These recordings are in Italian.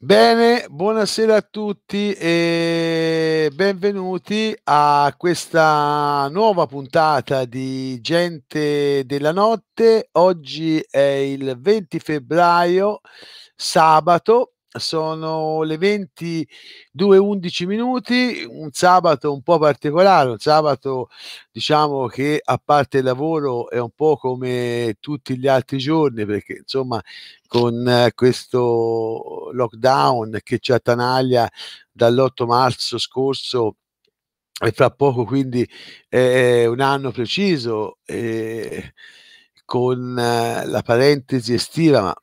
Bene, buonasera a tutti e benvenuti a questa nuova puntata di Gente della Notte. Oggi è il 20 febbraio, sabato, sono le 22-11 minuti, un sabato un po' particolare, un sabato diciamo che a parte il lavoro è un po' come tutti gli altri giorni perché insomma con questo lockdown che ci attanaglia dall'8 marzo scorso e fra poco quindi eh, un anno preciso e con la parentesi estiva ma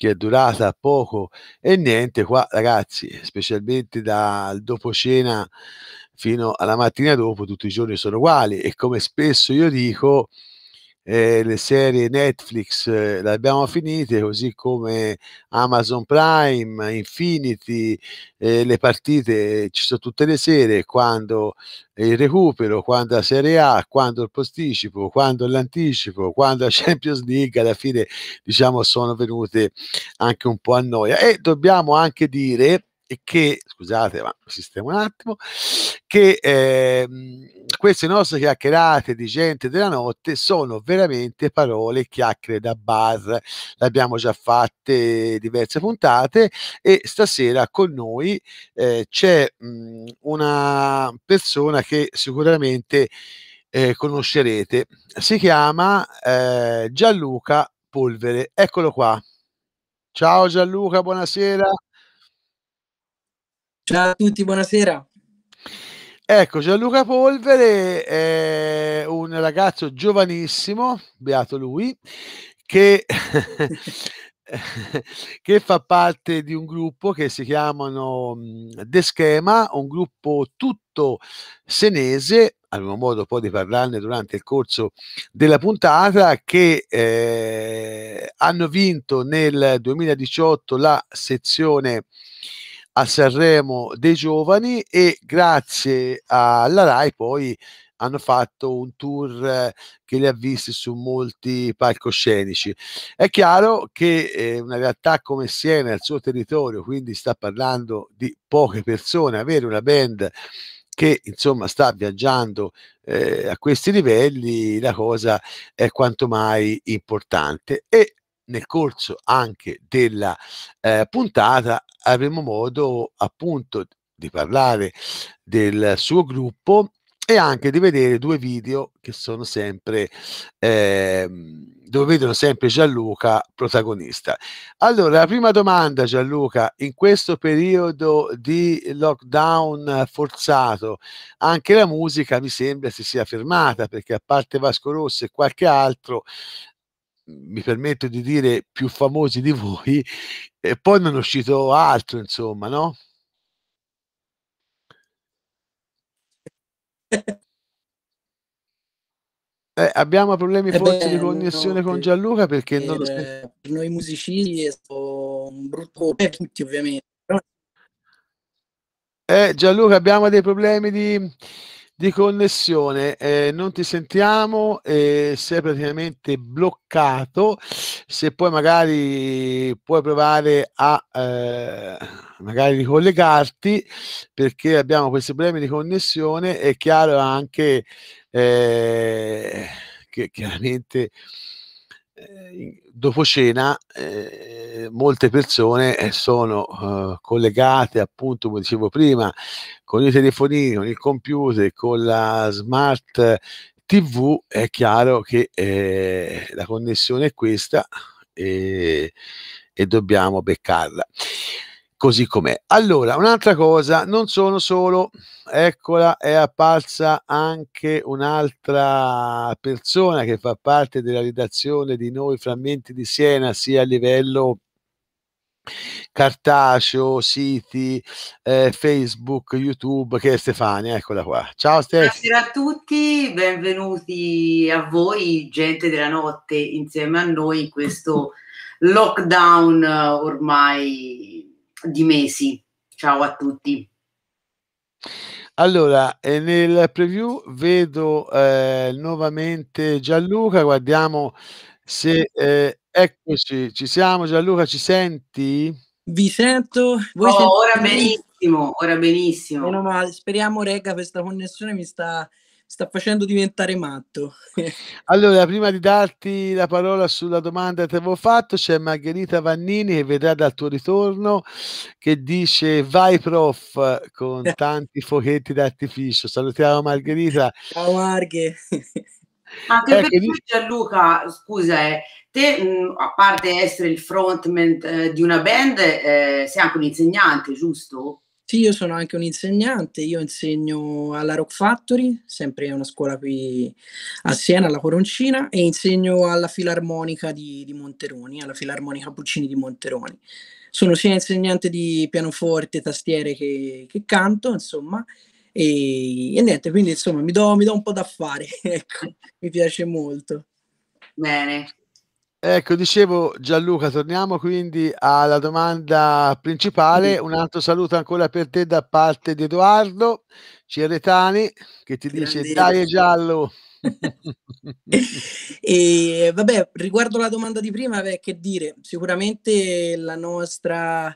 che è durata poco e niente qua ragazzi specialmente dal dopo cena fino alla mattina dopo tutti i giorni sono uguali e come spesso io dico eh, le serie Netflix eh, le abbiamo finite, così come Amazon Prime, Infinity, eh, le partite ci sono tutte le sere, quando il recupero, quando la Serie A, quando il posticipo, quando l'anticipo, quando la Champions League, alla fine diciamo sono venute anche un po' a noia. E dobbiamo anche dire e che, scusate, ma sistemo un attimo, che eh, queste nostre chiacchierate di gente della notte sono veramente parole, chiacchiere da bar. Le abbiamo già fatte diverse puntate e stasera con noi eh, c'è mh, mm, una persona che sicuramente eh, conoscerete. Si chiama eh, Gianluca Polvere. Eccolo qua. Ciao Gianluca, buonasera. Ciao a tutti, buonasera. Ecco, Gianluca Polvere è un ragazzo giovanissimo, beato lui, che, che fa parte di un gruppo che si chiamano mm, Schema, un gruppo tutto senese, avremo modo poi di parlarne durante il corso della puntata, che eh, hanno vinto nel 2018 la sezione a Sanremo dei giovani e grazie alla RAI poi hanno fatto un tour eh, che li ha visti su molti palcoscenici. È chiaro che eh, una realtà come Siena, il suo territorio, quindi sta parlando di poche persone, avere una band che insomma sta viaggiando eh, a questi livelli, la cosa è quanto mai importante. E nel corso anche della eh, puntata avremo modo appunto di parlare del suo gruppo e anche di vedere due video che sono sempre eh, dove vedono sempre Gianluca protagonista. Allora, la prima domanda Gianluca, in questo periodo di lockdown forzato, anche la musica mi sembra si sia fermata perché a parte Vasco Rosso e qualche altro mi permetto di dire, più famosi di voi, e poi non è uscito altro, insomma, no? Eh, abbiamo problemi eh beh, di connessione no, con Gianluca perché eh, non lo sento. Per noi musicisti è stato un brutto per tutti, ovviamente. Eh, Gianluca, abbiamo dei problemi di di connessione, eh, non ti sentiamo, eh, sei praticamente bloccato, se poi magari puoi provare a eh, magari ricollegarti perché abbiamo questi problemi di connessione, è chiaro anche eh, che chiaramente eh, dopo cena eh, molte persone eh, sono eh, collegate appunto come dicevo prima con i telefonini, con il computer, con la smart tv, è chiaro che eh, la connessione è questa e, eh, e dobbiamo beccarla così com'è. Allora, un'altra cosa, non sono solo, eccola, è apparsa anche un'altra persona che fa parte della redazione di Noi Frammenti di Siena, sia a livello cartaceo, siti, eh, Facebook, YouTube, che è Stefania, eccola qua. Ciao Stefania. Buonasera a tutti, benvenuti a voi, gente della notte, insieme a noi in questo lockdown eh, ormai di mesi. Ciao a tutti. Allora, eh, nel preview vedo eh, nuovamente Gianluca, guardiamo se... Eh, eccoci, ci siamo Gianluca, ci senti? Vi sento. Voi oh, ora benissimo, ora benissimo. Meno male, speriamo, regga, questa connessione mi sta sta facendo diventare matto. allora, prima di darti la parola sulla domanda che ti avevo fatto, c'è Margherita Vannini che vedrà dal tuo ritorno che dice vai prof con tanti fochetti d'artificio. Salutiamo Margherita. Ciao Marghe. Anche ecco, perché dice... Gianluca, scusa, eh, te mh, mm, a parte essere il frontman eh, di una band, eh, sei anche un insegnante, giusto? Sì, io sono anche un insegnante, io insegno alla Rock Factory, sempre una scuola qui a Siena, alla Coroncina, e insegno alla Filarmonica di, di Monteroni, alla Filarmonica Puccini di Monteroni. Sono sia insegnante di pianoforte, tastiere che, che canto, insomma, e, e, niente, quindi insomma mi do, mi do un po' da fare, ecco, mi piace molto. Bene, Ecco, dicevo Gianluca, torniamo quindi alla domanda principale. Un altro saluto ancora per te da parte di Edoardo Ceretani che ti dice dai è giallo. e vabbè, riguardo la domanda di prima, beh, che dire, sicuramente la nostra,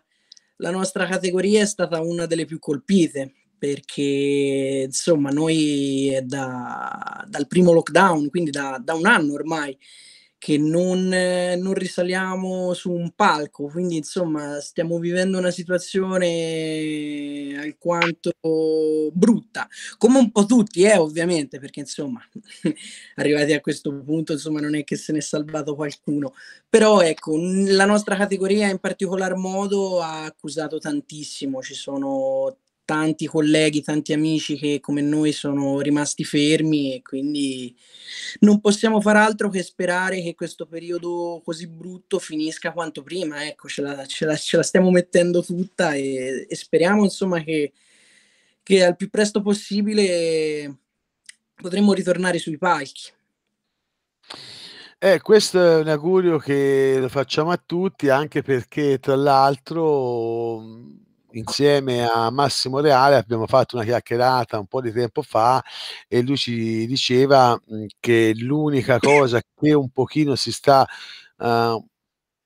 la nostra categoria è stata una delle più colpite perché insomma noi da, dal primo lockdown, quindi da, da un anno ormai, che non, eh, non, risaliamo su un palco, quindi insomma stiamo vivendo una situazione alquanto brutta, come un po' tutti, eh, ovviamente, perché insomma arrivati a questo punto insomma non è che se ne è salvato qualcuno, però ecco, la nostra categoria in particolar modo ha accusato tantissimo, ci sono tanti colleghi, tanti amici che come noi sono rimasti fermi e quindi non possiamo far altro che sperare che questo periodo così brutto finisca quanto prima. Ecco, ce la, ce la, ce la stiamo mettendo tutta e, e speriamo insomma che, che, al più presto possibile potremo ritornare sui palchi. Eh, questo è un augurio che lo facciamo a tutti, anche perché tra l'altro insieme a Massimo Reale abbiamo fatto una chiacchierata un po' di tempo fa e lui ci diceva mhmm, che l'unica cosa che un pochino si sta uh,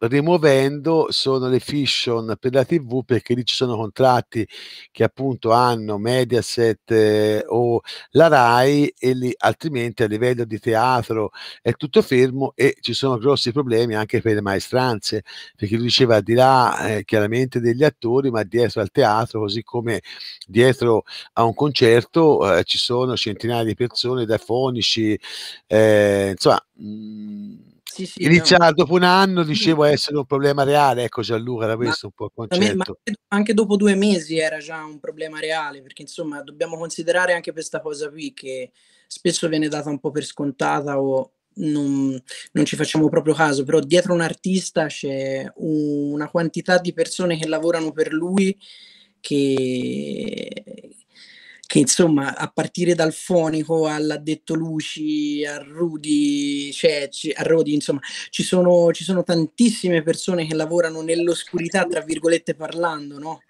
rimuovendo sono le fiction per la tv perché lì ci sono contratti che appunto hanno Mediaset eh, o la RAI e lì altrimenti a livello di teatro è tutto fermo e ci sono grossi problemi anche per le maestranze perché lui diceva al di là eh, chiaramente degli attori ma dietro al teatro così come dietro a un concerto eh, ci sono centinaia di persone da fonici eh, insomma mh, mm, sì, sì, iniziava no. dopo un anno, dicevo, essere un problema reale. Ecco Gianluca, era questo ma, un po' il concetto. Ma anche, anche, dopo due mesi era già un problema reale, perché insomma dobbiamo considerare anche questa cosa qui che spesso viene data un po' per scontata o non, non ci facciamo proprio caso, però dietro un artista c'è una quantità di persone che lavorano per lui che, che insomma a partire dal fonico all'addetto luci, a Rudy, cioè, a Rodi, insomma ci sono, ci sono tantissime persone che lavorano nell'oscurità, tra virgolette parlando, no?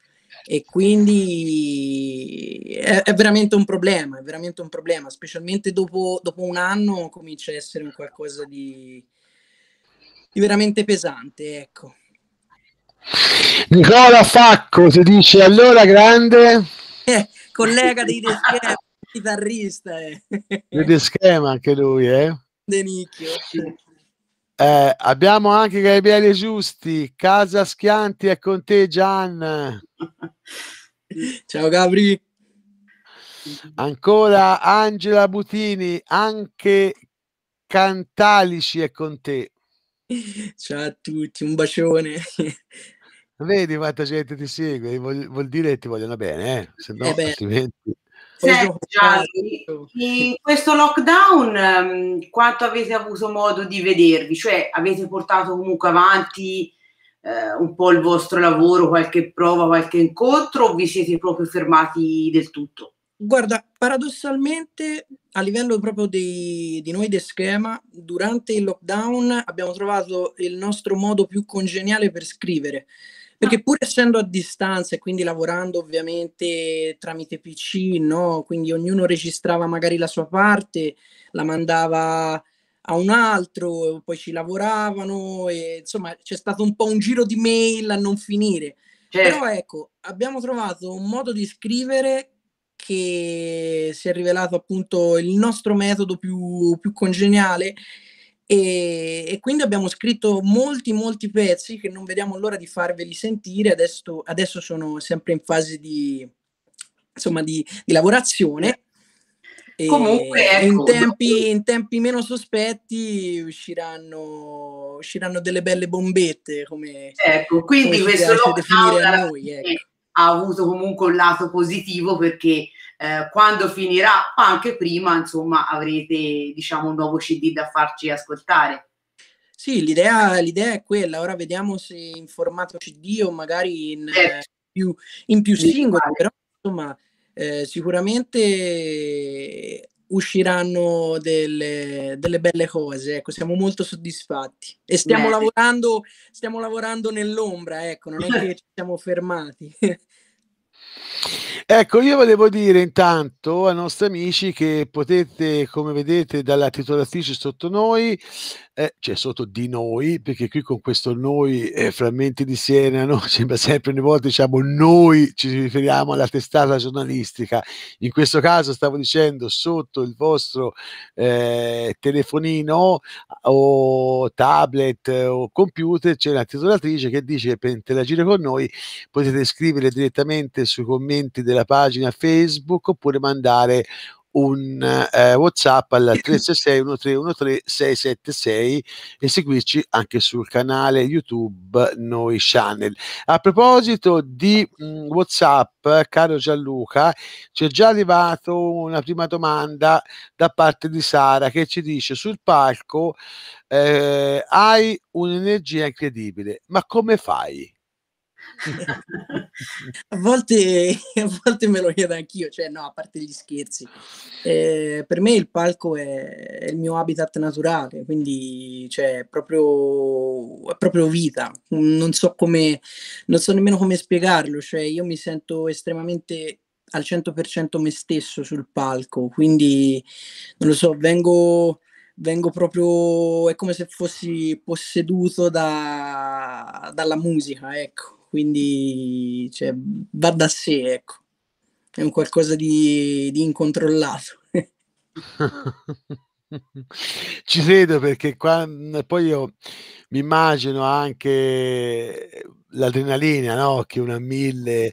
e quindi è, è, veramente un problema, è veramente un problema, specialmente dopo, dopo un anno comincia a essere un qualcosa di, di, veramente pesante, ecco. Nicola Facco si dice allora grande. Eh, collega dei Deschema, chitarrista. Eh. Di Deschema anche lui, eh? De Nicchio. Eh, abbiamo anche Gabriele Giusti, Casa Schianti è con te Gian. Ciao Gabri. Ancora Angela Butini, anche Cantalici è con te. Ciao a tutti, un bacione. Vedi quanta gente ti segue, vuol, vuol dire che ti vogliono bene, eh? se no eh altrimenti... Senti, in questo lockdown ehm, quanto avete avuto modo di vedervi? Cioè avete portato comunque avanti eh, un po' il vostro lavoro, qualche prova, qualche incontro o vi siete proprio fermati del tutto? Guarda, paradossalmente a livello proprio di, di noi del schema, durante il lockdown abbiamo trovato il nostro modo più congeniale per scrivere. Perché ah. pur essendo a distanza e quindi lavorando ovviamente tramite PC, no? quindi ognuno registrava magari la sua parte, la mandava a un altro, poi ci lavoravano, e, insomma c'è stato un po' un giro di mail a non finire. Certo. Però ecco, abbiamo trovato un modo di scrivere che si è rivelato appunto il nostro metodo più, più congeniale e, e, quindi abbiamo scritto molti molti pezzi che non vediamo l'ora di farveli sentire adesso, adesso sono sempre in fase di, insomma, di, di lavorazione e comunque ecco, in, tempi, in, tempi, meno sospetti usciranno, usciranno delle belle bombette come ecco quindi come questo lockdown noi, ecco. ha avuto comunque un lato positivo perché eh, quando finirà, ma anche prima, insomma, avrete diciamo un nuovo CD da farci ascoltare. Sì, l'idea, l'idea è quella, ora vediamo se in formato CD o magari in, eh, certo. eh, più, in più singoli, sì, però insomma eh, sicuramente usciranno delle, delle, belle cose, ecco, siamo molto soddisfatti e stiamo Beh. lavorando, stiamo lavorando nell'ombra, ecco, non è che ci siamo fermati. Ecco, io volevo dire intanto ai nostri amici che potete, come vedete dalla titolatrice sotto noi, eh, cioè sotto di noi, perché qui con questo noi eh, frammenti di Siena, no? sembra sempre ogni volta diciamo noi ci riferiamo alla testata giornalistica. In questo caso stavo dicendo sotto il vostro eh, telefonino o tablet o computer c'è la titolatrice che dice che per interagire con noi potete scrivere direttamente sui commenti della la pagina Facebook oppure mandare un eh, WhatsApp al 366-1313-676 e seguirci anche sul canale YouTube Noi Channel. A proposito di mh, mm, WhatsApp, caro Gianluca, ci è già arrivato una prima domanda da parte di Sara che ci dice sul palco eh, hai un'energia incredibile, ma come fai? a, volte, a, volte, me lo chiedo anch'io, cioè no, a parte gli scherzi. Eh, per me il palco è, è, il mio habitat naturale, quindi cioè, proprio, è proprio vita. Non so, come, non so nemmeno come spiegarlo, cioè io mi sento estremamente al 100% me stesso sul palco, quindi non lo so, vengo vengo proprio, è come se fossi posseduto da, dalla musica, ecco quindi cioè, va da sé, ecco. È un qualcosa di, di incontrollato. Ci credo perché quando, poi io mi immagino anche l'adrenalina no? che una mille eh,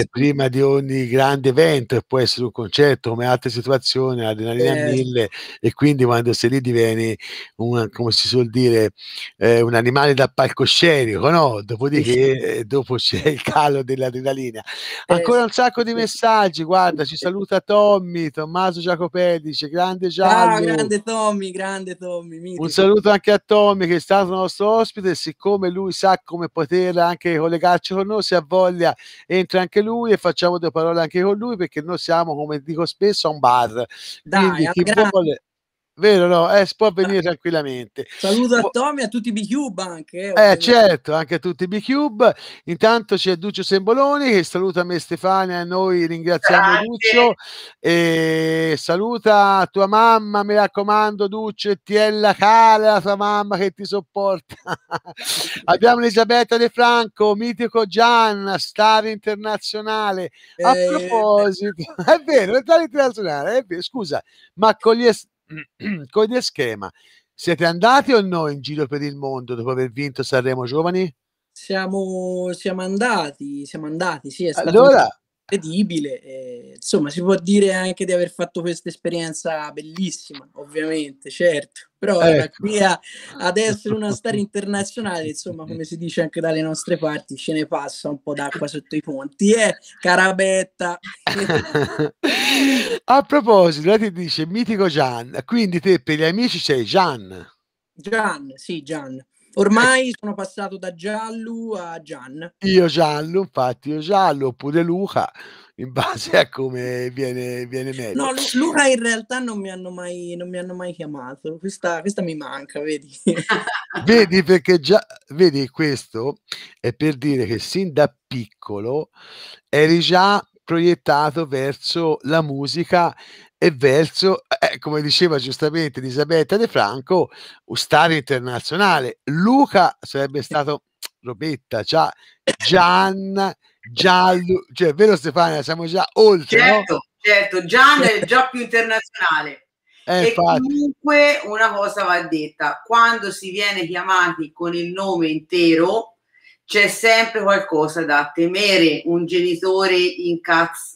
eh prima di ogni grande evento e può essere un concerto come altre situazioni l'adrenalina eh. mille e quindi quando sei lì diveni un, come si suol dire eh, un animale da palcoscenico no? dopodiché eh, dopo c'è il calo dell'adrenalina eh ancora un sacco di messaggi guarda ci saluta Tommy Tommaso Giacopelli dice grande Giallo ah, grande Tommy grande Tommy mitico. un saluto anche a Tommy che è stato nostro ospite siccome lui sa come poter anche anche collegarci con noi, se ha voglia entra anche lui e facciamo due parole anche con lui perché noi siamo, come dico spesso, a un bar. Dai, Quindi, chi vuole, Vero, no? Eh, si può avvenire tranquillamente. Saluto a Tommy e a tutti i B-Cube anche. Eh, eh certo, anche a tutti i B-Cube. Intanto c'è Duccio Semboloni che saluta me Stefania e noi ringraziamo Grazie. Duccio. E saluta tua mamma, mi raccomando Duccio e Tiella Cara, la tua mamma che ti sopporta. Abbiamo Elisabetta De Franco, mitico Gian, star internazionale. A eh... proposito, è vero, è star internazionale, è vero, scusa, ma con gli... Est- Come schema, siete andati o no in giro per il mondo dopo aver vinto Sanremo Giovani? Siamo, siamo andati, siamo andati, sì, allora, un incredibile. E, eh, insomma, si può dire anche di aver fatto questa esperienza bellissima, ovviamente, certo, però ecco. qui a, ad essere una star internazionale, insomma, come si dice anche dalle nostre parti, ce ne passa un po' d'acqua sotto i ponti, eh, carabetta. a proposito, lei ti dice mitico Gian, quindi te per gli amici sei Gian. Gian, sì, Gian. Ormai sono passato da Giallo a Gian. Io Giallo, infatti, io Giallo oppure Luca, in base a come viene, viene meglio. No, Luca in realtà non mi hanno mai, mi hanno mai chiamato, questa, questa, mi manca, vedi. vedi perché già, vedi questo è per dire che sin da piccolo eri già proiettato verso la musica e verso, eh, eh, come diceva giustamente Elisabetta De Franco, un star internazionale. Luca sarebbe stato Robetta, già Gian, Giallo, cioè vero Stefania, siamo già oltre. Certo, no? certo, Gian è già più internazionale. Eh, e infatti. comunque una cosa va detta, quando si viene chiamati con il nome intero c'è sempre qualcosa da temere, un genitore incazza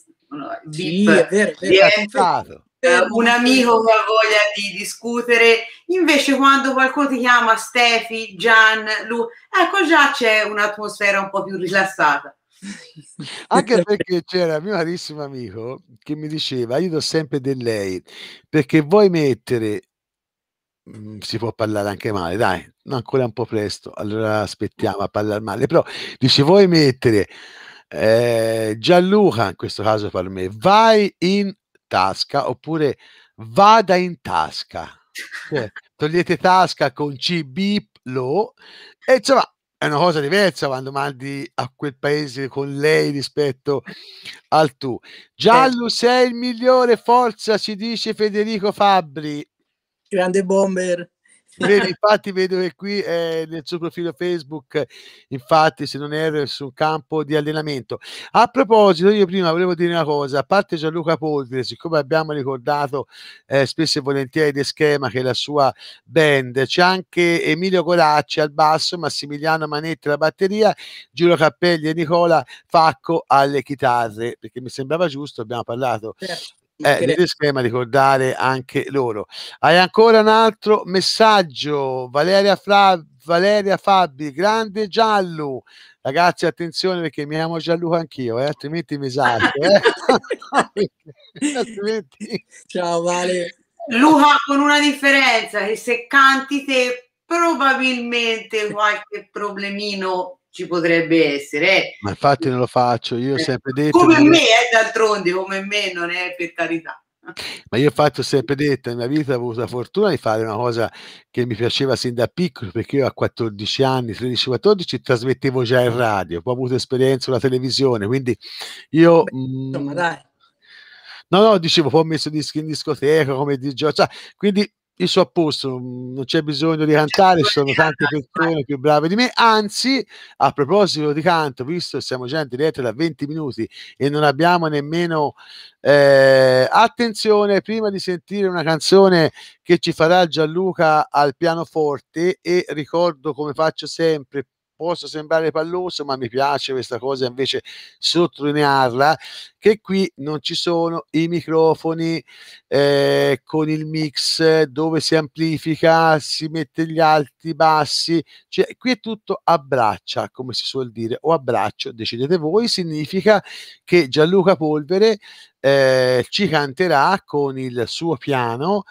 sì, è vero, è vero, eh, eh, un amico che ha voglia di discutere, invece quando qualcuno ti chiama Stefi, Gian, Lu, ecco già c'è un'atmosfera un po' più rilassata. Anche perché c'era mio carissimo amico che mi diceva, io do sempre del lei, perché vuoi mettere, mm, si può parlare anche male, dai, no, ancora un po' presto, allora aspettiamo a parlare male, però dice vuoi mettere eh, Gianluca, in questo caso per me, vai in tasca oppure vada in tasca. Cioè, togliete tasca con CB lo. E insomma, è una cosa diversa quando mandi a quel paese con lei rispetto al tu. Giallo eh. sei il migliore, forza, ci dice Federico Fabbri. Grande bomber. Vedi, infatti vedo che qui eh, nel suo profilo Facebook, infatti se non erro, sul campo di allenamento. A proposito, io prima volevo dire una cosa, a parte Gianluca Poldre, siccome abbiamo ricordato eh, spesso e volentieri di Schema che è la sua band, c'è anche Emilio Goracci al basso, Massimiliano Manetti alla batteria, Giulio Cappelli e Nicola Facco alle chitarre, perché mi sembrava giusto, abbiamo parlato certo eh, li discrema ricordare anche loro. Hai ancora un altro messaggio, Valeria, Fra- Valeria Fabbi, grande giallo. Ragazzi, attenzione perché mi chiamo Gianluca anch'io, eh? altrimenti mi salto. Eh? altrimenti... Ciao Vale. Luca con una differenza, che se canti te probabilmente qualche problemino ci potrebbe essere. Eh. Ma infatti non lo faccio, io ho eh. sempre detto... Come che... me, eh, d'altronde, come me non è per carità. Ma io ho fatto sempre detto, nella vita ho avuto la fortuna di fare una cosa che mi piaceva sin da piccolo, perché io a 14 anni, 13-14, trasmettevo già in radio, poi ho avuto esperienza sulla televisione, quindi io... Beh, mm, insomma, mh... dai. No, no, dicevo, poi ho messo dischi in discoteca come di Giorgia, cioè, quindi io sono a posto, mm, non c'è bisogno di cantare, ci sono tante persone più brave di me, anzi a proposito di canto, visto che siamo già in diretta da 20 minuti e non abbiamo nemmeno eh, attenzione, prima di sentire una canzone che ci farà Gianluca al pianoforte e ricordo come faccio sempre posso sembrare palloso, ma mi piace questa cosa invece sottolinearla, che qui non ci sono i microfoni eh, con il mix dove si amplifica, si mette gli alti, bassi, cioè qui è tutto a braccia, come si suol dire, o a braccio, decidete voi, significa che Gianluca Polvere eh, ci canterà con il suo piano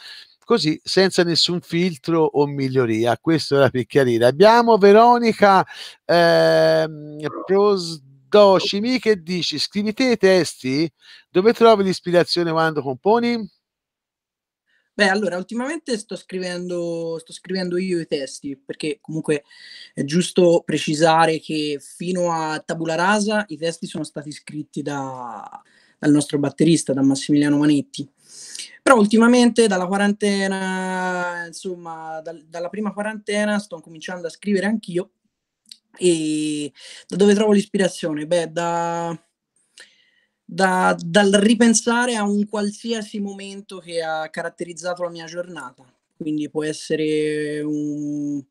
così senza nessun filtro o miglioria. Questo era per chiarire. Abbiamo Veronica eh, Prosdocimi che dice: Scrivi te i testi? Dove trovi l'ispirazione quando componi? Beh, allora, ultimamente sto scrivendo, sto scrivendo io i testi, perché comunque è giusto precisare che fino a Tabula Rasa i testi sono stati scritti da, dal nostro batterista, da Massimiliano Manetti però ultimamente dalla quarantena, insomma, dal, dalla prima quarantena sto cominciando a scrivere anch'io. E da dove trovo l'ispirazione? Beh, da, da, dal ripensare a un qualsiasi momento che ha caratterizzato la mia giornata. Quindi può essere un,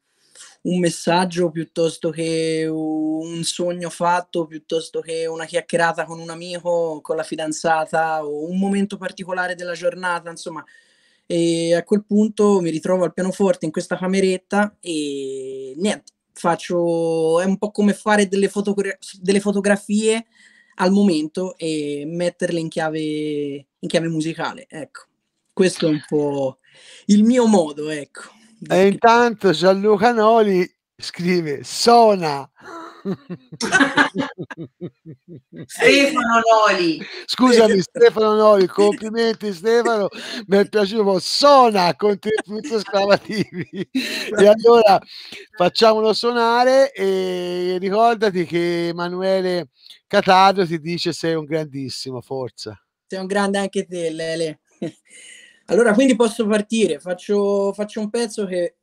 un messaggio piuttosto che un sogno fatto, piuttosto che una chiacchierata con un amico, con la fidanzata o un momento particolare della giornata, insomma. E a quel punto mi ritrovo al pianoforte in questa cameretta e niente, faccio, è un po' come fare delle, fotogra- delle fotografie al momento e metterle in chiave, in chiave musicale, ecco. Questo è un po' il mio modo, ecco. E intanto Gianluca Noli scrive Sona. Stefano Noli. Scusami Stefano Noli, complimenti Stefano, mi è piaciuto Sona con tre punti esclamativi. e allora facciamolo suonare e ricordati che Emanuele Cataldo ti dice sei un grandissimo, forza. Sei un grande anche te, Lele. Allora, quindi posso partire, faccio, faccio un pezzo che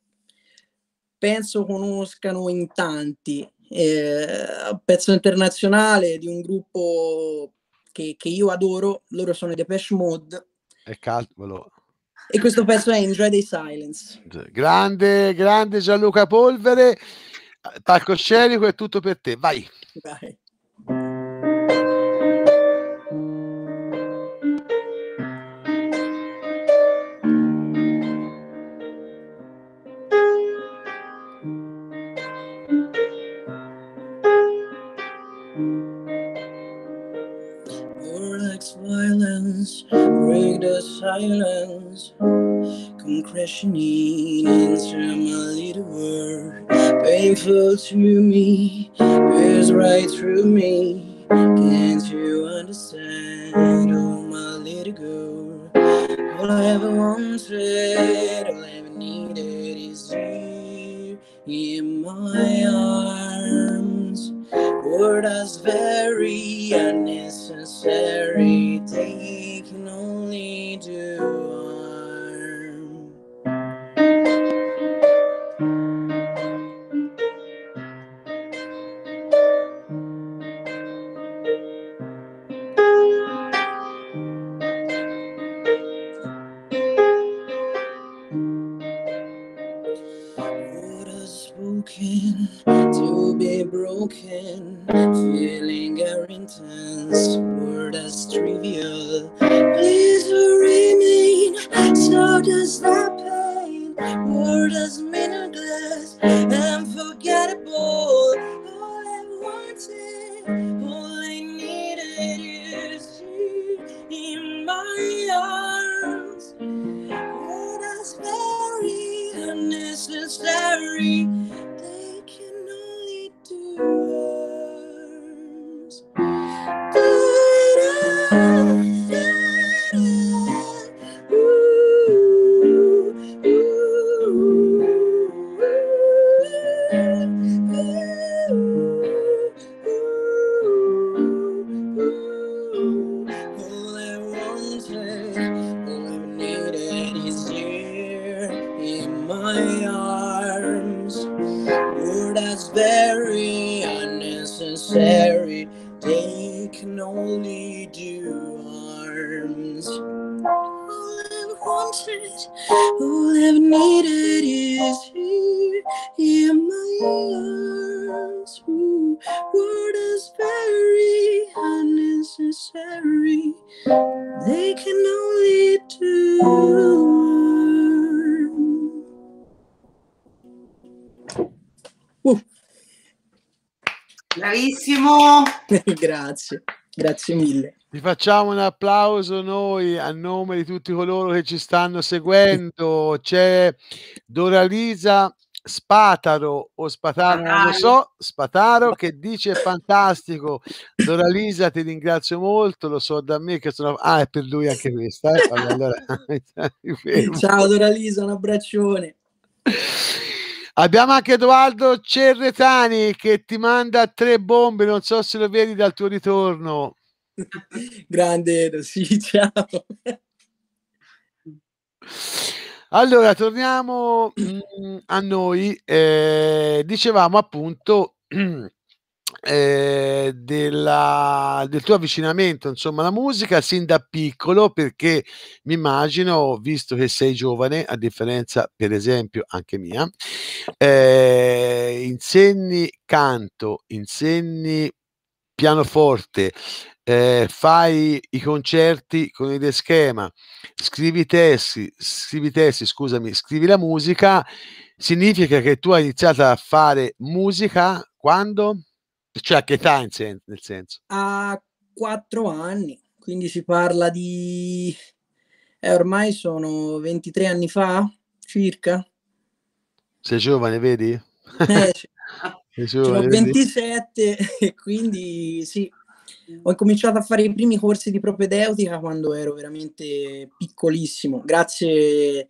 penso conoscano in tanti, eh, un pezzo internazionale di un gruppo che, che io adoro, loro sono i Depeche Mode. È calcolo. E questo pezzo è Enjoy the Silence. Grande, grande Gianluca Polvere, palcoscenico è tutto per te, vai. Vai. crashing in my little world. Painful to me, burns right through me. Can't you understand, oh my little girl? All I ever wanted grazie, grazie mille. Vi facciamo un applauso noi a nome di tutti coloro che ci stanno seguendo. C'è Doralisa Spataro o Spataro, non lo so, Spataro che dice fantastico. Doralisa ti ringrazio molto, lo so da me che sono... Ah, è per lui anche questa. Eh? Allora, Ciao Doralisa, un abbraccione. Abbiamo anche Edoardo Cerretani che ti manda tre bombe, non so se lo vedi dal tuo ritorno. Grande Edo, sì, ciao. Allora, torniamo mm, a noi. Eh, dicevamo appunto eh, della, del tuo avvicinamento insomma, alla musica sin da piccolo perché mi immagino, visto che sei giovane, a differenza per esempio anche mia, eh, insegni canto, insegni pianoforte, eh, fai i concerti con il schema, scrivi testi, scrivi testi, scusami, scrivi la musica, significa che tu hai iniziato a fare musica quando? Cioè, a che età in sen- nel senso? A quattro anni, quindi si parla di... Eh, ormai sono 23 anni fa, circa. Sei giovane, vedi? Eh, Sei giovane, 27 e quindi sì, ho cominciato a fare i primi corsi di propedeutica quando ero veramente piccolissimo, grazie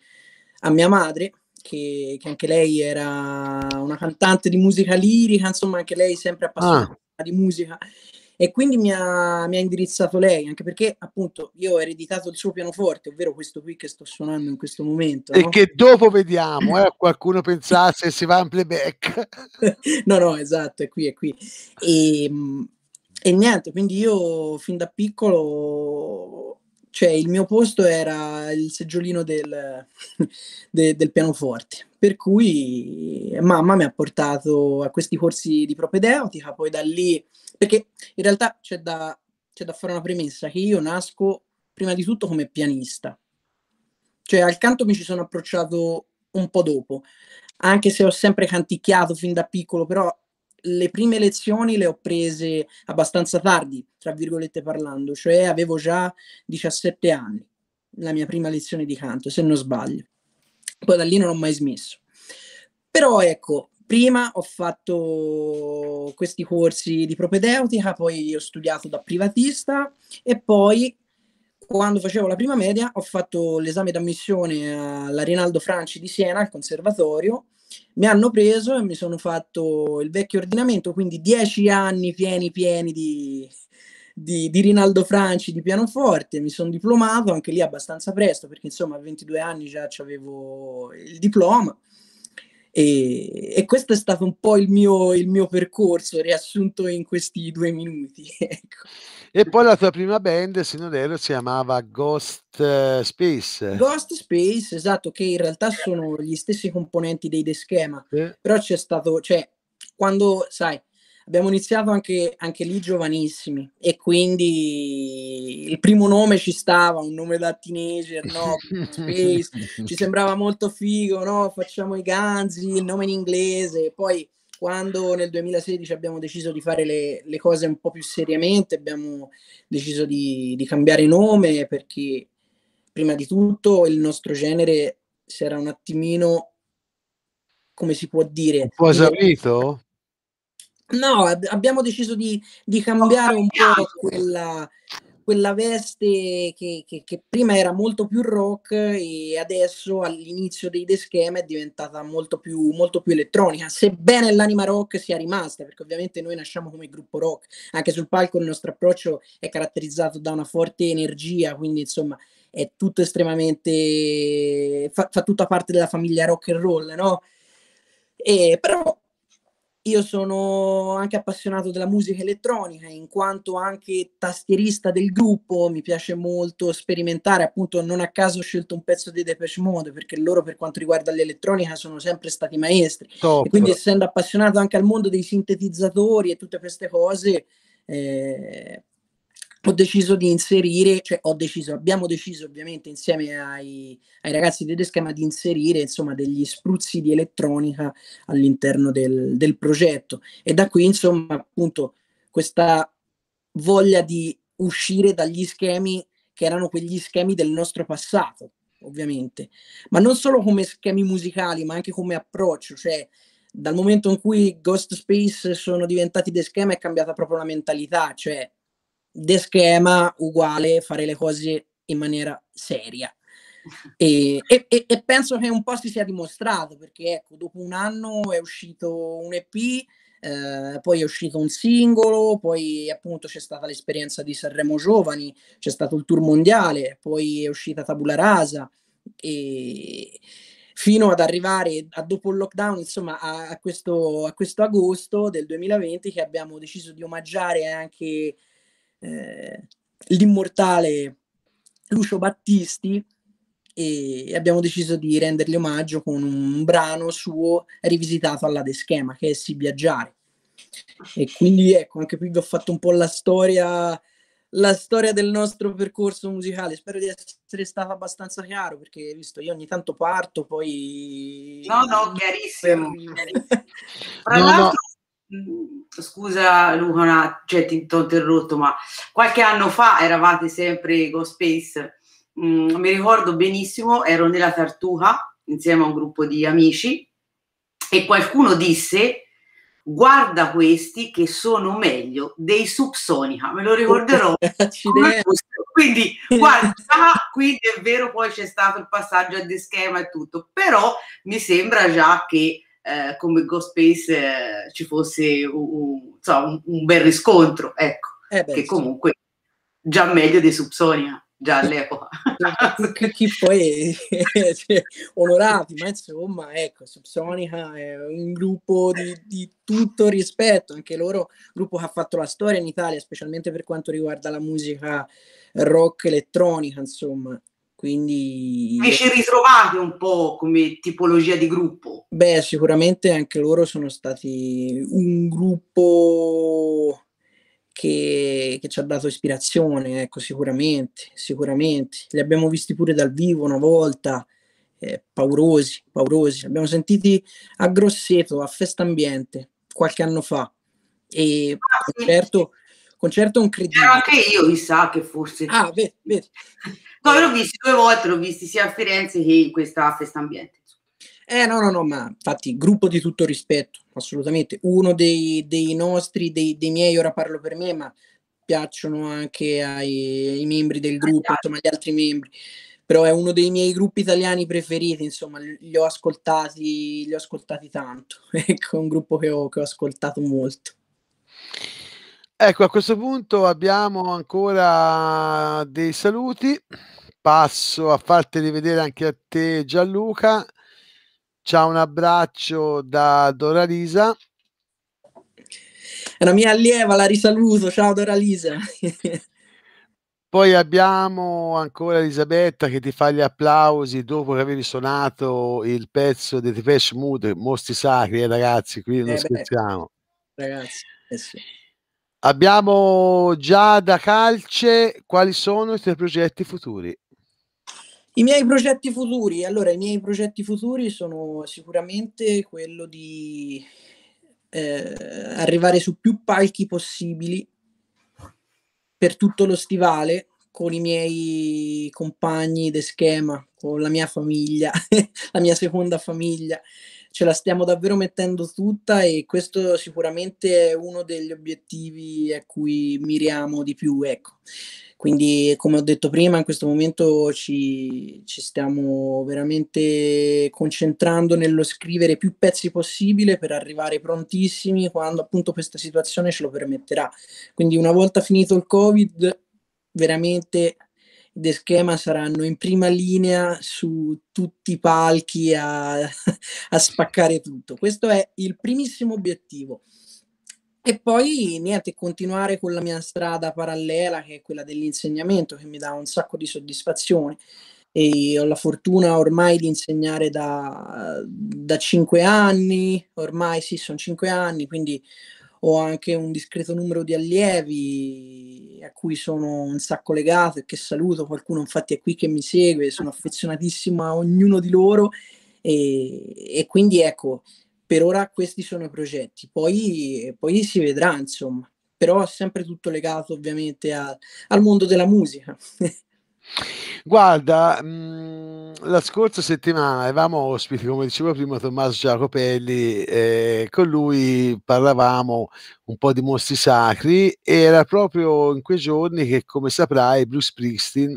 a mia madre che, che, anche lei era una cantante di musica lirica, insomma anche lei sempre ah. appassionata ah. di musica e quindi mi ha, mi ha, indirizzato lei, anche perché appunto io ho ereditato il suo pianoforte, ovvero questo qui che sto suonando in questo momento. E no? che dopo vediamo, eh, qualcuno pensasse si va in playback. no, no, esatto, è qui, è qui. E, ehm, e niente, quindi io fin da piccolo cioè il mio posto era il seggiolino del, de, del pianoforte, per cui mamma mi ha portato a questi corsi di propedeutica, poi da lì, perché in realtà c'è da, c'è da fare una premessa, che io nasco prima di tutto come pianista, cioè al canto mi ci sono approcciato un po' dopo, anche se ho sempre canticchiato fin da piccolo, però le prime lezioni le ho prese abbastanza tardi, tra virgolette parlando, cioè avevo già 17 anni, la mia prima lezione di canto, se non sbaglio. Poi da lì non ho mai smesso. Però ecco, prima ho fatto questi corsi di propedeutica, poi ho studiato da privatista e poi quando facevo la prima media ho fatto l'esame d'ammissione alla Rinaldo Franci di Siena, al conservatorio, mi hanno preso e mi sono fatto il vecchio ordinamento, quindi dieci anni pieni pieni di, di, di Rinaldo Franci di pianoforte, mi sono diplomato anche lì abbastanza presto perché insomma a 22 anni già avevo il diploma e, e, questo è stato un po' il mio, il mio percorso riassunto in questi due minuti. Ecco. E poi la tua prima band, se non erro, si chiamava Ghost eh, Space. Ghost Space, esatto, che in realtà sono gli stessi componenti dei The Schema, eh. però c'è stato, cioè, quando, sai, Abbiamo iniziato anche, anche, lì giovanissimi e quindi il primo nome ci stava, un nome da teenager, no? Space, ci sembrava molto figo, no? Facciamo i ganzi, il nome in inglese. Poi quando nel 2016 abbiamo deciso di fare le, le cose un po' più seriamente, abbiamo deciso di, di cambiare nome perché prima di tutto il nostro genere si era un attimino come si può dire? Un po' esaurito? No, ab- abbiamo deciso di, di cambiare un po' quella, quella veste che, che, che, prima era molto più rock e adesso all'inizio dei The Schema è diventata molto più, molto più, elettronica, sebbene l'anima rock sia rimasta, perché ovviamente noi nasciamo come gruppo rock, anche sul palco il nostro approccio è caratterizzato da una forte energia, quindi insomma è tutto estremamente, fa, fa tutta parte della famiglia rock and roll, no? E, però io sono anche appassionato della musica elettronica, in quanto anche tastierista del gruppo mi piace molto sperimentare, appunto non a caso ho scelto un pezzo di Depeche Mode, perché loro per quanto riguarda l'elettronica sono sempre stati maestri. E quindi essendo appassionato anche al mondo dei sintetizzatori e tutte queste cose, eh, ho deciso di inserire, cioè ho deciso, abbiamo deciso ovviamente insieme ai, ai ragazzi di Descama di inserire insomma degli spruzzi di elettronica all'interno del, del progetto e da qui insomma appunto questa voglia di uscire dagli schemi che erano quegli schemi del nostro passato ovviamente, ma non solo come schemi musicali ma anche come approccio, cioè dal momento in cui Ghost Space sono diventati The Schema è cambiata proprio la mentalità, cioè de schema uguale fare le cose in maniera seria. E, e, e, penso che un po' si sia dimostrato perché ecco, dopo un anno è uscito un EP, eh, poi è uscito un singolo, poi appunto c'è stata l'esperienza di Sanremo Giovani, c'è stato il tour mondiale, poi è uscita Tabula Rasa e fino ad arrivare a dopo il lockdown, insomma a, a questo, a questo agosto del 2020 che abbiamo deciso di omaggiare anche eh, l'immortale Lucio Battisti e abbiamo deciso di rendergli omaggio con un brano suo rivisitato alla deschema che è Si Viaggiare. E quindi ecco, anche qui vi ho fatto un po' la storia, la storia del nostro percorso musicale. Spero di essere stato abbastanza chiaro perché visto io ogni tanto parto, poi. No, no, chiarissimo. Tra no, l'altro, Mm, scusa Luca, una, cioè, ti ho interrotto, ma qualche anno fa eravate sempre con Space, mm, mi ricordo benissimo, ero nella Tartuca insieme a un gruppo di amici e qualcuno disse guarda questi che sono meglio dei Subsonica, me lo ricorderò. quindi guarda, quindi è vero, poi c'è stato il passaggio a dischema e tutto, però mi sembra già che eh, come GoSpace eh, ci fosse un, un, so, un, bel riscontro, ecco, eh beh, che comunque sì. già meglio di Subsonia già all'epoca. chi poi è, cioè, onorati, ma insomma, ecco, Subsonica è un gruppo di, di, tutto rispetto, anche loro, gruppo che ha fatto la storia in Italia, specialmente per quanto riguarda la musica rock elettronica, insomma. Quindi... Vi ci ritrovate un po' come tipologia di gruppo? Beh, sicuramente anche loro sono stati un gruppo che, che, ci ha dato ispirazione, ecco, sicuramente, sicuramente. Li abbiamo visti pure dal vivo una volta, eh, paurosi, paurosi. Li abbiamo sentiti a Grosseto, a Festa Ambiente, qualche anno fa. E ah, sì. certo concerto incredibile. Era anche io, chissà che forse. Ah, vedi, vedi. No, l'ho visto due volte, l'ho visto sia a Firenze che in questa festa ambiente. Eh no, no, no, ma infatti gruppo di tutto rispetto, assolutamente. Uno dei, dei nostri, dei, dei, miei, ora parlo per me, ma piacciono anche ai, ai membri del gruppo, insomma gli altri membri. Però è uno dei miei gruppi italiani preferiti, insomma, li ho ascoltati, li ho ascoltati tanto. Ecco, è un gruppo che ho, che ho ascoltato molto. Ecco, a questo punto abbiamo ancora dei saluti. Passo a farteli vedere anche a te Gianluca. Ciao, un abbraccio da Doralisa. È una mia allieva, la risaluto. Ciao Doralisa. Poi abbiamo ancora Elisabetta che ti fa gli applausi dopo che avevi suonato il pezzo di The Fresh Mood, Mostri Sacri, eh, ragazzi, qui non eh, scherziamo. Beh, ragazzi, eh sì. Abbiamo già da calce quali sono i tuoi progetti futuri? I miei progetti futuri, allora i miei progetti futuri sono sicuramente quello di eh, arrivare su più palchi possibili per tutto lo stivale con i miei compagni de schema, con la mia famiglia, la mia seconda famiglia ce la stiamo davvero mettendo tutta e questo sicuramente è uno degli obiettivi a cui miriamo di più. Ecco. Quindi, come ho detto prima, in questo momento ci, ci stiamo veramente concentrando nello scrivere più pezzi possibile per arrivare prontissimi quando appunto questa situazione ce lo permetterà. Quindi, una volta finito il Covid, veramente De Schema saranno in prima linea su tutti i palchi a, a spaccare tutto. Questo è il primissimo obiettivo. E poi niente, continuare con la mia strada parallela che è quella dell'insegnamento che mi dà un sacco di soddisfazione. E ho la fortuna ormai di insegnare da, da 5 anni, ormai sì, sono cinque anni, quindi ho anche un discreto numero di allievi a cui sono un sacco legato e che saluto, qualcuno infatti è qui che mi segue, sono affezionatissimo a ognuno di loro e, e quindi ecco, per ora questi sono i progetti, poi, poi si vedrà insomma, però sempre tutto legato ovviamente a, al mondo della musica. Guarda, mh mhmm, la scorsa settimana avevamo ospiti, come dicevo prima, Tommaso Giacopelli, eh, con lui parlavamo un po' di mostri sacri e era proprio in quei giorni che, come saprai, Bruce Springsteen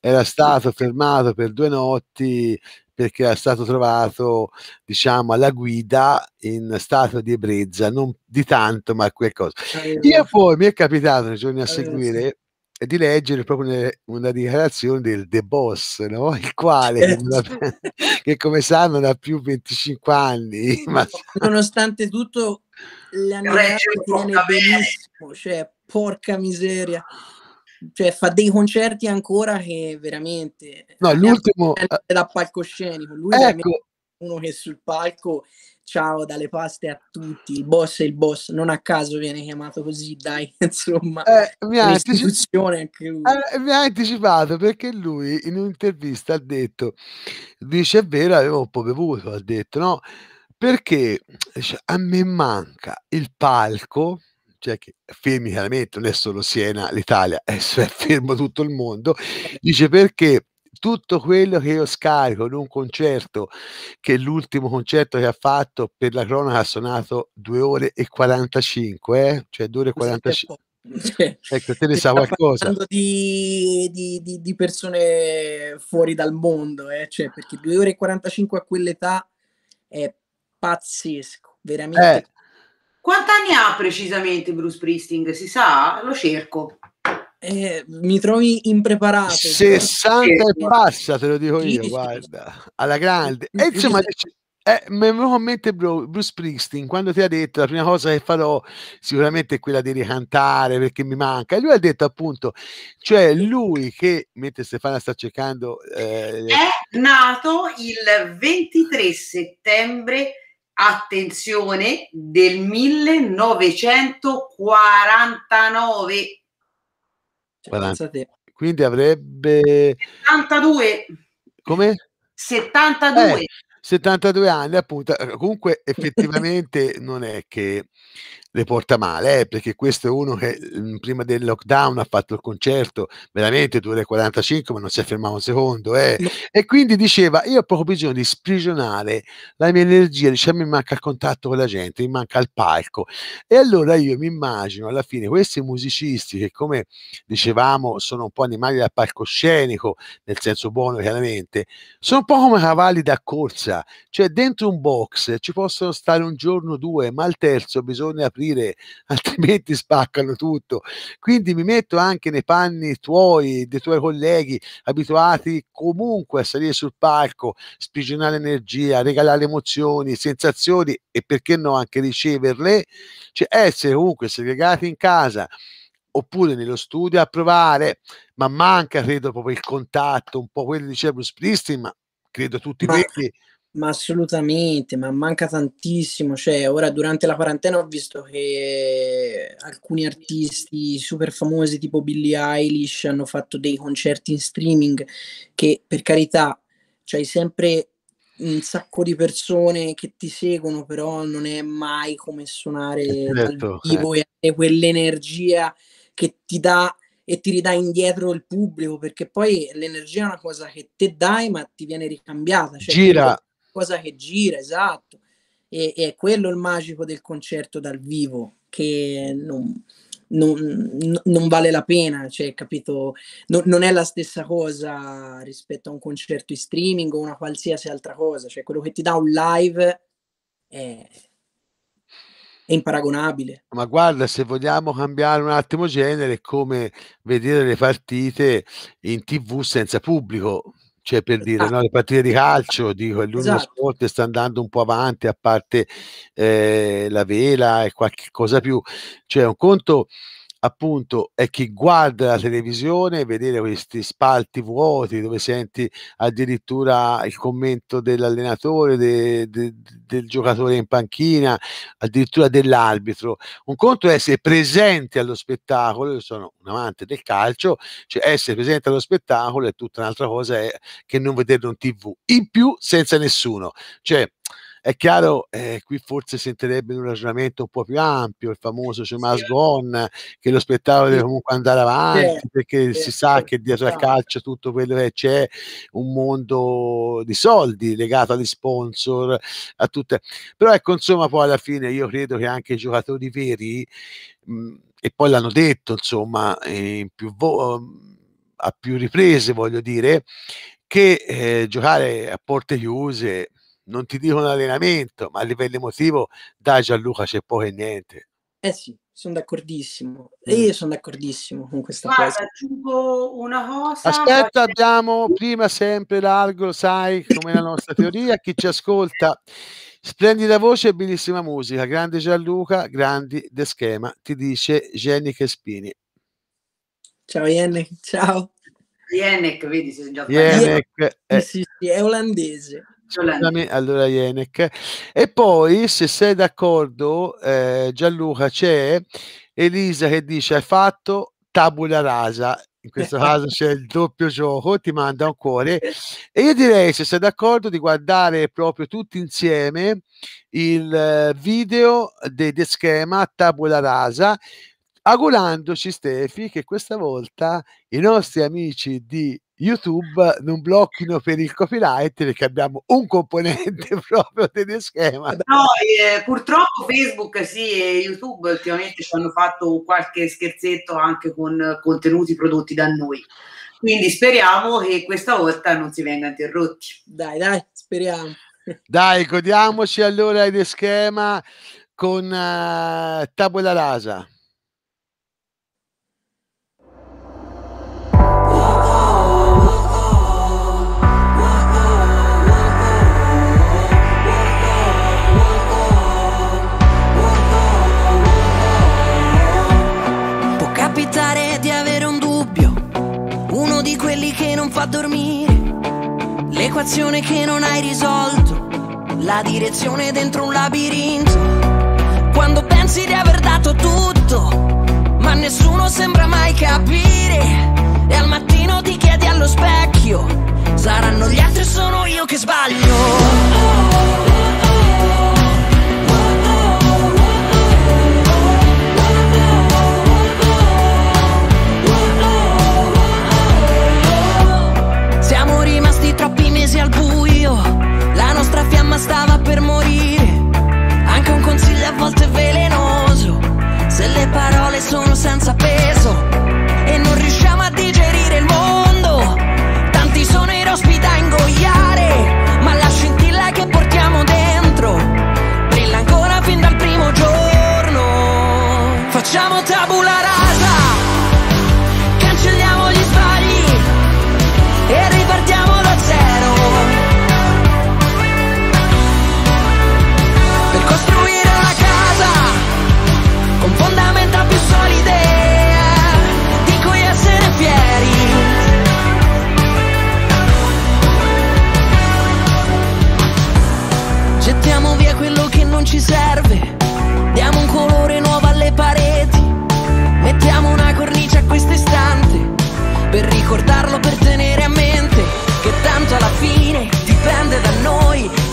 era stato fermato per due notti perché era stato trovato, diciamo, alla guida in stato di ebbrezza, non di tanto, ma qualcosa. Io poi mi è capitato nei giorni a seguire di leggere proprio una, una dichiarazione del The Boss, no? il quale certo. ha, che come sanno non ha più 25 anni. Ma... Nonostante tutto, l'anniversario viene benissimo, cioè porca miseria. Cioè, fa dei concerti ancora che veramente no, eh, l'ultimo eh, da palcoscenico lui ecco. è uno che sul palco ciao dalle paste a tutti, il boss è il boss, non a caso viene chiamato così, dai, insomma, eh, mi, ha eh, mi ha anticipato perché lui in un'intervista ha detto, dice è vero, avevo un po' bevuto, ha detto, no, perché cioè, a me manca il palco, cioè che fermi chiaramente, non è solo Siena, l'Italia, è eh, fermo tutto il mondo, dice perché tutto quello che io scarico in un concerto, che l'ultimo concerto che ha fatto per la cronaca ha suonato 2 ore e 45, eh? cioè 2 ore e 45. Cioè, certo. ecco, te ne sa qualcosa. Parlando di, di, di, di, persone fuori dal mondo, eh? cioè, perché 2 ore e 45 a quell'età è pazzesco, veramente. Eh. Quanti anni ha precisamente Bruce Priesting? Si sa? Lo cerco eh, mi trovi impreparato. 60 cioè. e passa, te lo dico io, guarda, alla grande. E eh, insomma, eh, mi è venuto mente Bruce Springsteen quando ti ha detto la prima cosa che farò sicuramente è quella di ricantare perché mi manca. E lui ha detto appunto, cioè lui che mentre Stefana sta cercando... Eh, è nato il 23 settembre, attenzione, del 1949. Pensate. Quindi avrebbe 72. Come? 72. Eh, 72 anni, appunto. Comunque effettivamente non è che le porta male, eh, perché questo è uno che mhmm, prima del lockdown ha fatto il concerto, veramente 2 ore 45, ma non si è fermato un secondo. Eh. No. E quindi diceva, io ho proprio bisogno di sprigionare la mia energia, diciamo mi manca il contatto con la gente, mi manca il palco. E allora io mi immagino alla fine questi musicisti che come dicevamo sono un po' animali da palcoscenico, nel senso buono chiaramente, sono un po' come cavalli da corsa, cioè dentro un box ci possono stare un giorno due, ma al terzo bisogna aprire, altrimenti spaccano tutto. Quindi mi metto anche nei panni tuoi, dei tuoi colleghi, abituati comunque a salire sul palco, sprigionare energia, regalare emozioni, sensazioni e perché no anche riceverle, cioè essere comunque segregati in casa oppure nello studio a provare, ma manca credo proprio il contatto, un po' quello di Bruce Springsteen, ma credo tutti ma... quelli ma assolutamente, ma manca tantissimo. Cioè, ora durante la quarantena ho visto che alcuni artisti super famosi tipo Billie Eilish hanno fatto dei concerti in streaming che per carità c'hai sempre un sacco di persone che ti seguono, però non è mai come suonare eh, certo, dal vivo eh. e quell'energia che ti dà e ti ridà indietro il pubblico, perché poi l'energia è una cosa che te dai ma ti viene ricambiata. Cioè, Gira, qualcosa che gira, esatto. E, e è quello il magico del concerto dal vivo, che non, non, non vale la pena, cioè, capito? Non, non è la stessa cosa rispetto a un concerto in streaming o una qualsiasi altra cosa, cioè quello che ti dà un live è, è imparagonabile. Ma guarda, se vogliamo cambiare un attimo genere, è come vedere le partite in tv senza pubblico cioè per dire ah. no, le partite di calcio dico l'unico esatto. sport sta andando un po' avanti a parte eh, la vela e qualche cosa più cioè un conto appunto è chi guarda la televisione vedere questi spalti vuoti dove senti addirittura il commento dell'allenatore, de, de, del giocatore in panchina, addirittura dell'arbitro. Un conto è essere presente allo spettacolo, io sono un amante del calcio, cioè essere presente allo spettacolo è tutta un'altra cosa che non vederlo in tv, in più senza nessuno. Cioè, è chiaro, eh, qui forse sentirebbe un ragionamento un po' più ampio, il famoso c'è cioè, sì, gone, che lo spettacolo deve comunque andare avanti, perché si sa che dietro al esatto. calcio tutto quello che c'è, un mondo di soldi legato agli sponsor, a tutte. Però ecco, insomma, poi alla fine io credo che anche i giocatori veri, mh, e poi l'hanno detto, insomma, eh, più a più riprese, voglio dire, che eh, giocare a porte chiuse non ti dico un allenamento, ma a livello emotivo da Gianluca c'è poco e niente. Eh sì, sono d'accordissimo. Mm. Io sono d'accordissimo con questa Guarda, cosa. aggiungo una cosa. Aspetta, abbiamo prima sempre l'algo, sai, come la nostra teoria, chi ci ascolta. Splendida voce e bellissima musica, grande Gianluca, grandi De Schema, ti dice Jennic Spini. Ciao Jennic, ciao. Jennic, vedi se già Jennic, eh. sì, sì, è olandese. Scusami, allora Jenek. E poi, se sei d'accordo, eh, Gianluca, c'è Elisa che dice hai fatto tabula rasa. In questo eh. caso c'è il doppio gioco, ti manda un cuore. E io direi, se sei d'accordo, di guardare proprio tutti insieme il eh, video di de schema tabula rasa, augurandoci, Stefi, che questa volta i nostri amici di YouTube non blocchino per il copyright perché abbiamo un componente proprio dello schema. No, eh, purtroppo Facebook sì, e YouTube ultimamente ci hanno fatto qualche scherzetto anche con contenuti prodotti da noi. Quindi speriamo che questa volta non si venga interrotti. Dai, dai, speriamo. Dai, godiamoci allora di schema con uh, eh, Tabola Rasa. non fa dormire, l'equazione che non hai risolto, la direzione dentro un labirinto. Quando pensi di aver dato tutto, ma nessuno sembra mai capire, e al mattino ti chiedi allo specchio, saranno gli altri o sono io che sbaglio. fiamma stava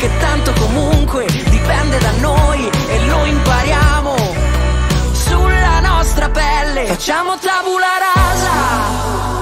che tanto comunque dipende da noi e lo impariamo sulla nostra pelle. Facciamo tabula rasa.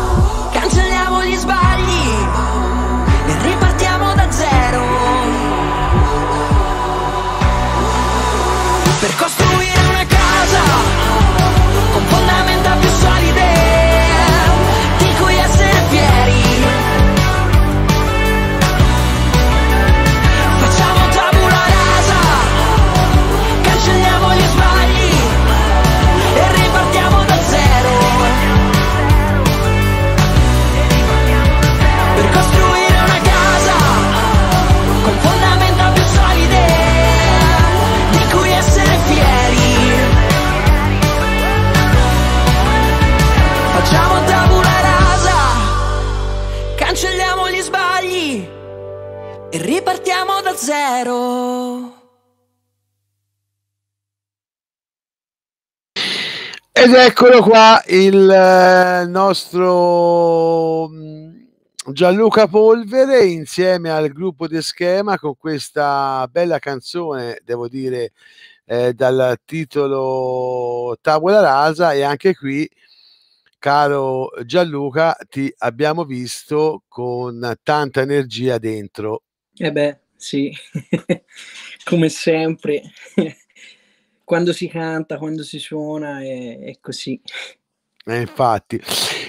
Ed eccolo qua il eh, nostro mm, Gianluca Polvere insieme al gruppo di Schema con questa bella canzone, devo dire, eh, dal titolo Tavola Rasa e anche qui, caro Gianluca, ti abbiamo visto con tanta energia dentro. Eh beh, sì, come sempre quando si canta, quando si suona, è, è così. Eh, infatti,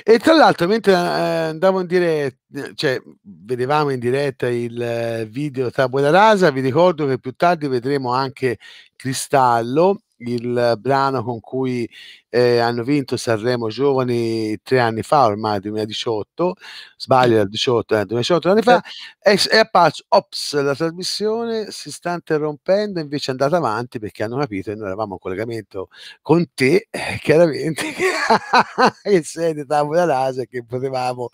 e tra l'altro, mentre eh, andavo in diretta, cioè vedevamo in diretta il eh, video Tabula Rasa, vi ricordo che più tardi vedremo anche Cristallo il brano con cui eh, hanno vinto Sanremo Giovani tre anni fa, ormai 2018, sbaglio era 18, eh, 2018 anni fa, è, è apparso, ops, la trasmissione si sta interrompendo, invece è andata avanti perché hanno capito che noi eravamo in collegamento con te, eh, chiaramente, che sei di tavola rasa che potevamo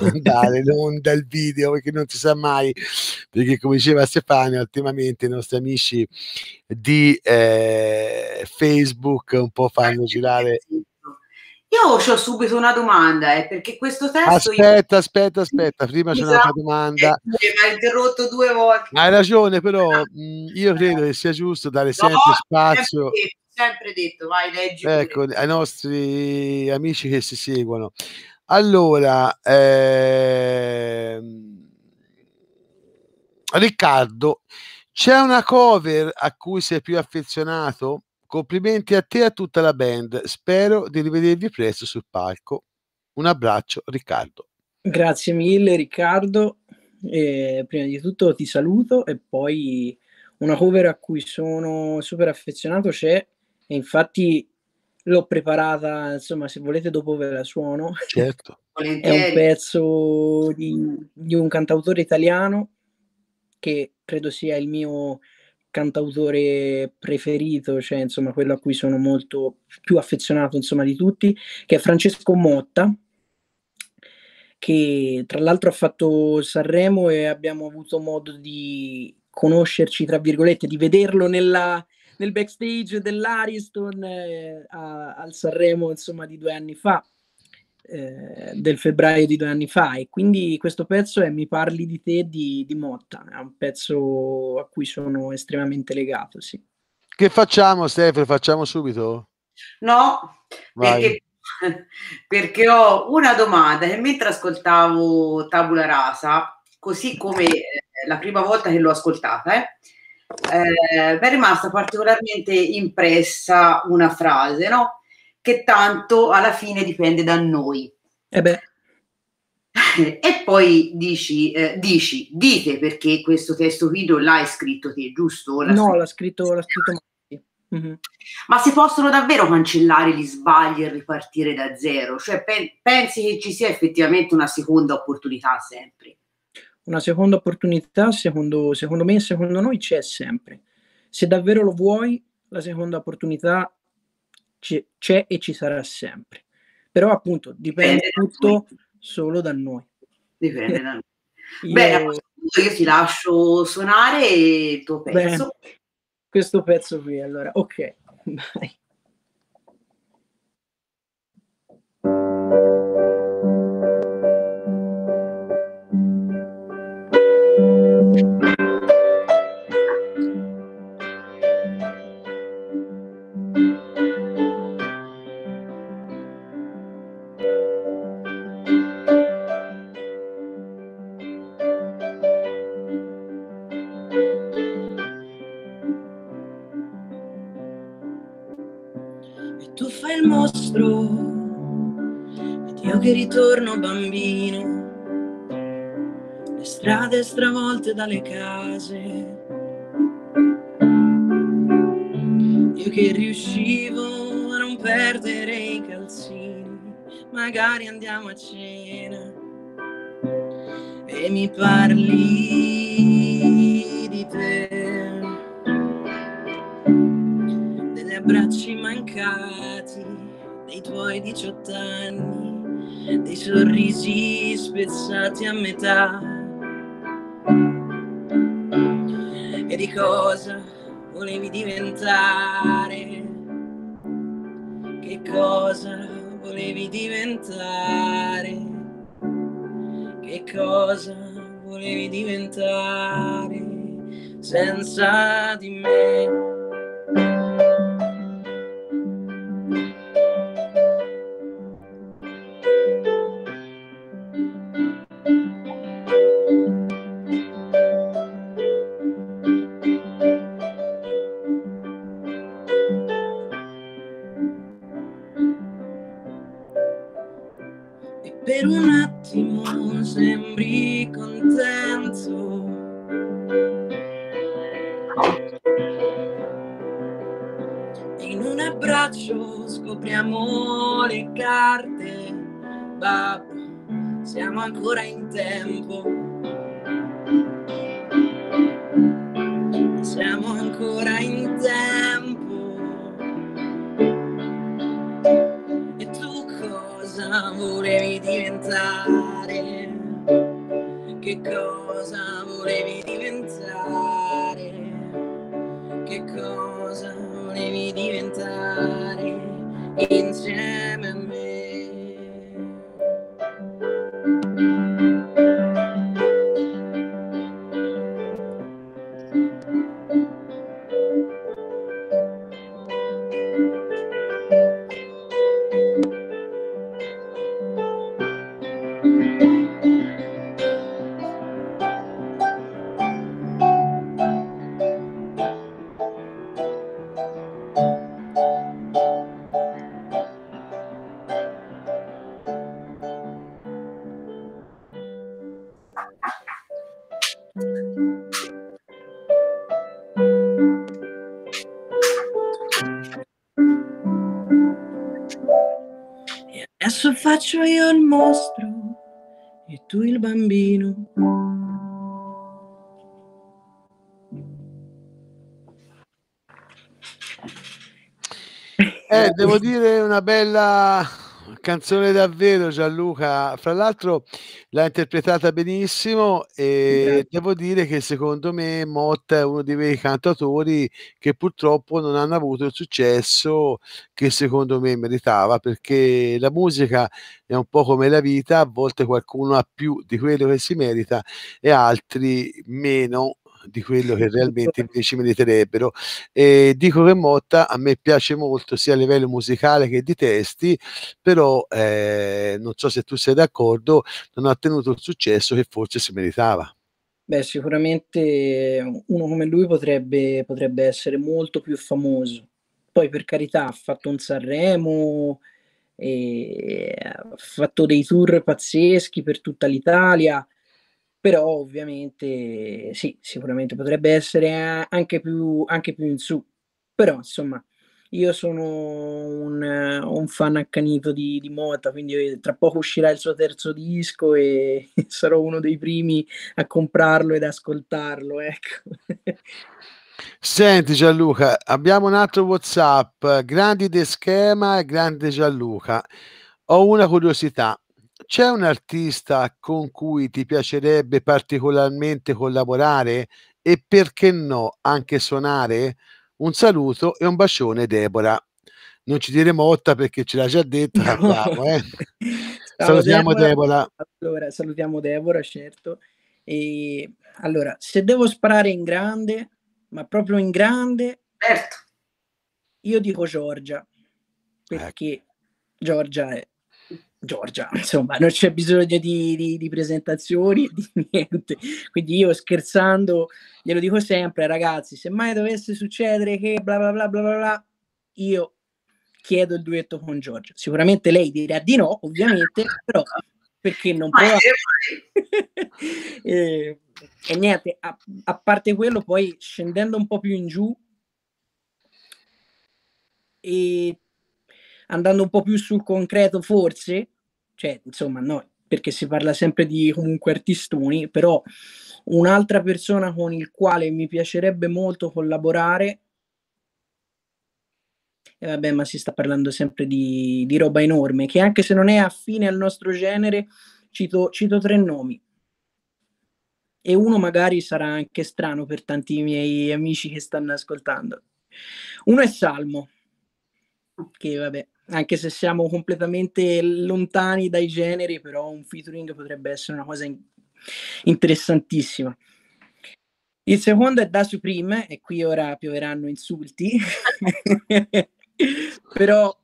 mandare non dal video, perché non si sa mai, perché come diceva Stefano, ultimamente i nostri amici di eh, Facebook un po' fanno girare. Io ho subito una domanda, eh, perché questo testo... Aspetta, io... aspetta, aspetta, prima c'è un'altra esatto, domanda. Eh, mi hai interrotto due volte. Hai ragione, però mh, ah. mm, io credo che sia giusto dare no, sempre spazio... Sempre sempre detto, vai, leggi. Ecco, ai nostri amici che si seguono. Allora, ehm... Riccardo, c'è una cover a cui sei più affezionato? Complimenti a te e a tutta la band. Spero di rivedervi presto sul palco. Un abbraccio, Riccardo. Grazie mille, Riccardo. Eh, prima di tutto ti saluto e poi una cover a cui sono super affezionato c'è e infatti l'ho preparata, insomma, se volete dopo ve la suono. Certo. È un pezzo di, di un cantautore italiano che credo sia il mio cantautore preferito, cioè insomma quello a cui sono molto più affezionato insomma di tutti, che è Francesco Motta, che tra l'altro ha fatto Sanremo e abbiamo avuto modo di conoscerci, tra virgolette, di vederlo nella, nel backstage dell'Ariston eh, a, al Sanremo insomma di due anni fa eh, del febbraio di due anni fa e quindi questo pezzo è Mi parli di te di, di Motta, è un pezzo a cui sono estremamente legato, sì. Che facciamo Stefano? Facciamo subito? No, perché, perché, ho una domanda che mentre ascoltavo Tabula Rasa, così come eh, la prima volta che l'ho ascoltata, eh, eh, mi è rimasta particolarmente impressa una frase, no? che tanto alla fine dipende da noi. E, eh beh. e poi dici, eh, dici, dite perché questo testo video l'hai scritto te, giusto? L'ha no, scritto... l'ha scritto, l'ha scritto Mm-hmm. Ma si possono davvero cancellare gli sbagli e ripartire da zero? Cioè, pe- pensi che ci sia effettivamente una seconda opportunità sempre? Una seconda opportunità, secondo, secondo me e secondo noi, c'è sempre. Se davvero lo vuoi, la seconda opportunità c'è e ci sarà sempre. Però appunto dipende, dipende tutto da solo da noi. Dipende da noi. Bene, a questo punto io ti lascio suonare il tuo pezzo. Beh, questo pezzo qui, allora, ok. Bye. ritorno bambino, le strade stravolte dalle case. Io che riuscivo a non perdere i calzini, magari andiamo a cena e mi parli di te. Degli abbracci mancati, dei tuoi 18 anni dei sorrisi spezzati a metà. E di cosa volevi diventare? Che cosa volevi diventare? Che cosa volevi diventare senza di me? braccio scopriamo le carte, babbo, siamo ancora in tempo. bambino. Eh, devo dire una bella canzone davvero Gianluca, fra l'altro l'ha interpretata benissimo e sì. devo dire che secondo me Motta è uno di quei cantatori che purtroppo non hanno avuto il successo che secondo me meritava perché la musica è un po' come la vita, a volte qualcuno ha più di quello che si merita e altri meno di quello che certo. realmente invece meriterebbero. E dico che Motta a me piace molto sia a livello musicale che di testi, però eh, non so se tu sei d'accordo, non ha ottenuto il successo che forse si meritava. Beh, sicuramente uno come lui potrebbe, potrebbe essere molto più famoso. Poi per carità ha fatto un Sanremo, ha fatto dei tour pazzeschi per tutta l'Italia, però ovviamente sì, sicuramente potrebbe essere anche più, anche più in su, però insomma io sono un, un fan accanito di, di, Mota, quindi eh, tra poco uscirà il suo terzo disco e sarò uno dei primi a comprarlo ed ascoltarlo, ecco. Senti Gianluca, abbiamo un altro Whatsapp, grandi De Schema e grande Gianluca. Ho una curiosità, c'è un artista con cui ti piacerebbe particolarmente collaborare e perché no anche suonare? Un saluto e un bacione Debora. Non ci diremo otta perché ce l'ha già detta. No. Bravo, eh. salutiamo Debora. Allora, salutiamo Debora, certo. E, allora, se devo sparare in grande, ma proprio in grande, certo. io dico Giorgia, perché ecco. Giorgia è Giorgia, insomma, non c'è bisogno di, di, di, presentazioni, di niente. Quindi io scherzando, glielo dico sempre, ragazzi, se mai dovesse succedere che bla bla bla bla bla, io chiedo il duetto con Giorgia. Sicuramente lei dirà di no, ovviamente, però perché non può... e, eh, e, niente, a, a parte quello, poi scendendo un po' più in giù e andando un po' più sul concreto forse cioè insomma no, perché si parla sempre di comunque artistoni, però un'altra persona con il quale mi piacerebbe molto collaborare e vabbè, ma si sta parlando sempre di, di, roba enorme, che anche se non è affine al nostro genere, cito, cito, tre nomi. E uno magari sarà anche strano per tanti miei amici che stanno ascoltando. Uno è Salmo, che vabbè, anche se siamo completamente lontani dai generi, però un featuring potrebbe essere una cosa in- interessantissima. Il secondo è da Supreme, e qui ora pioveranno insulti, però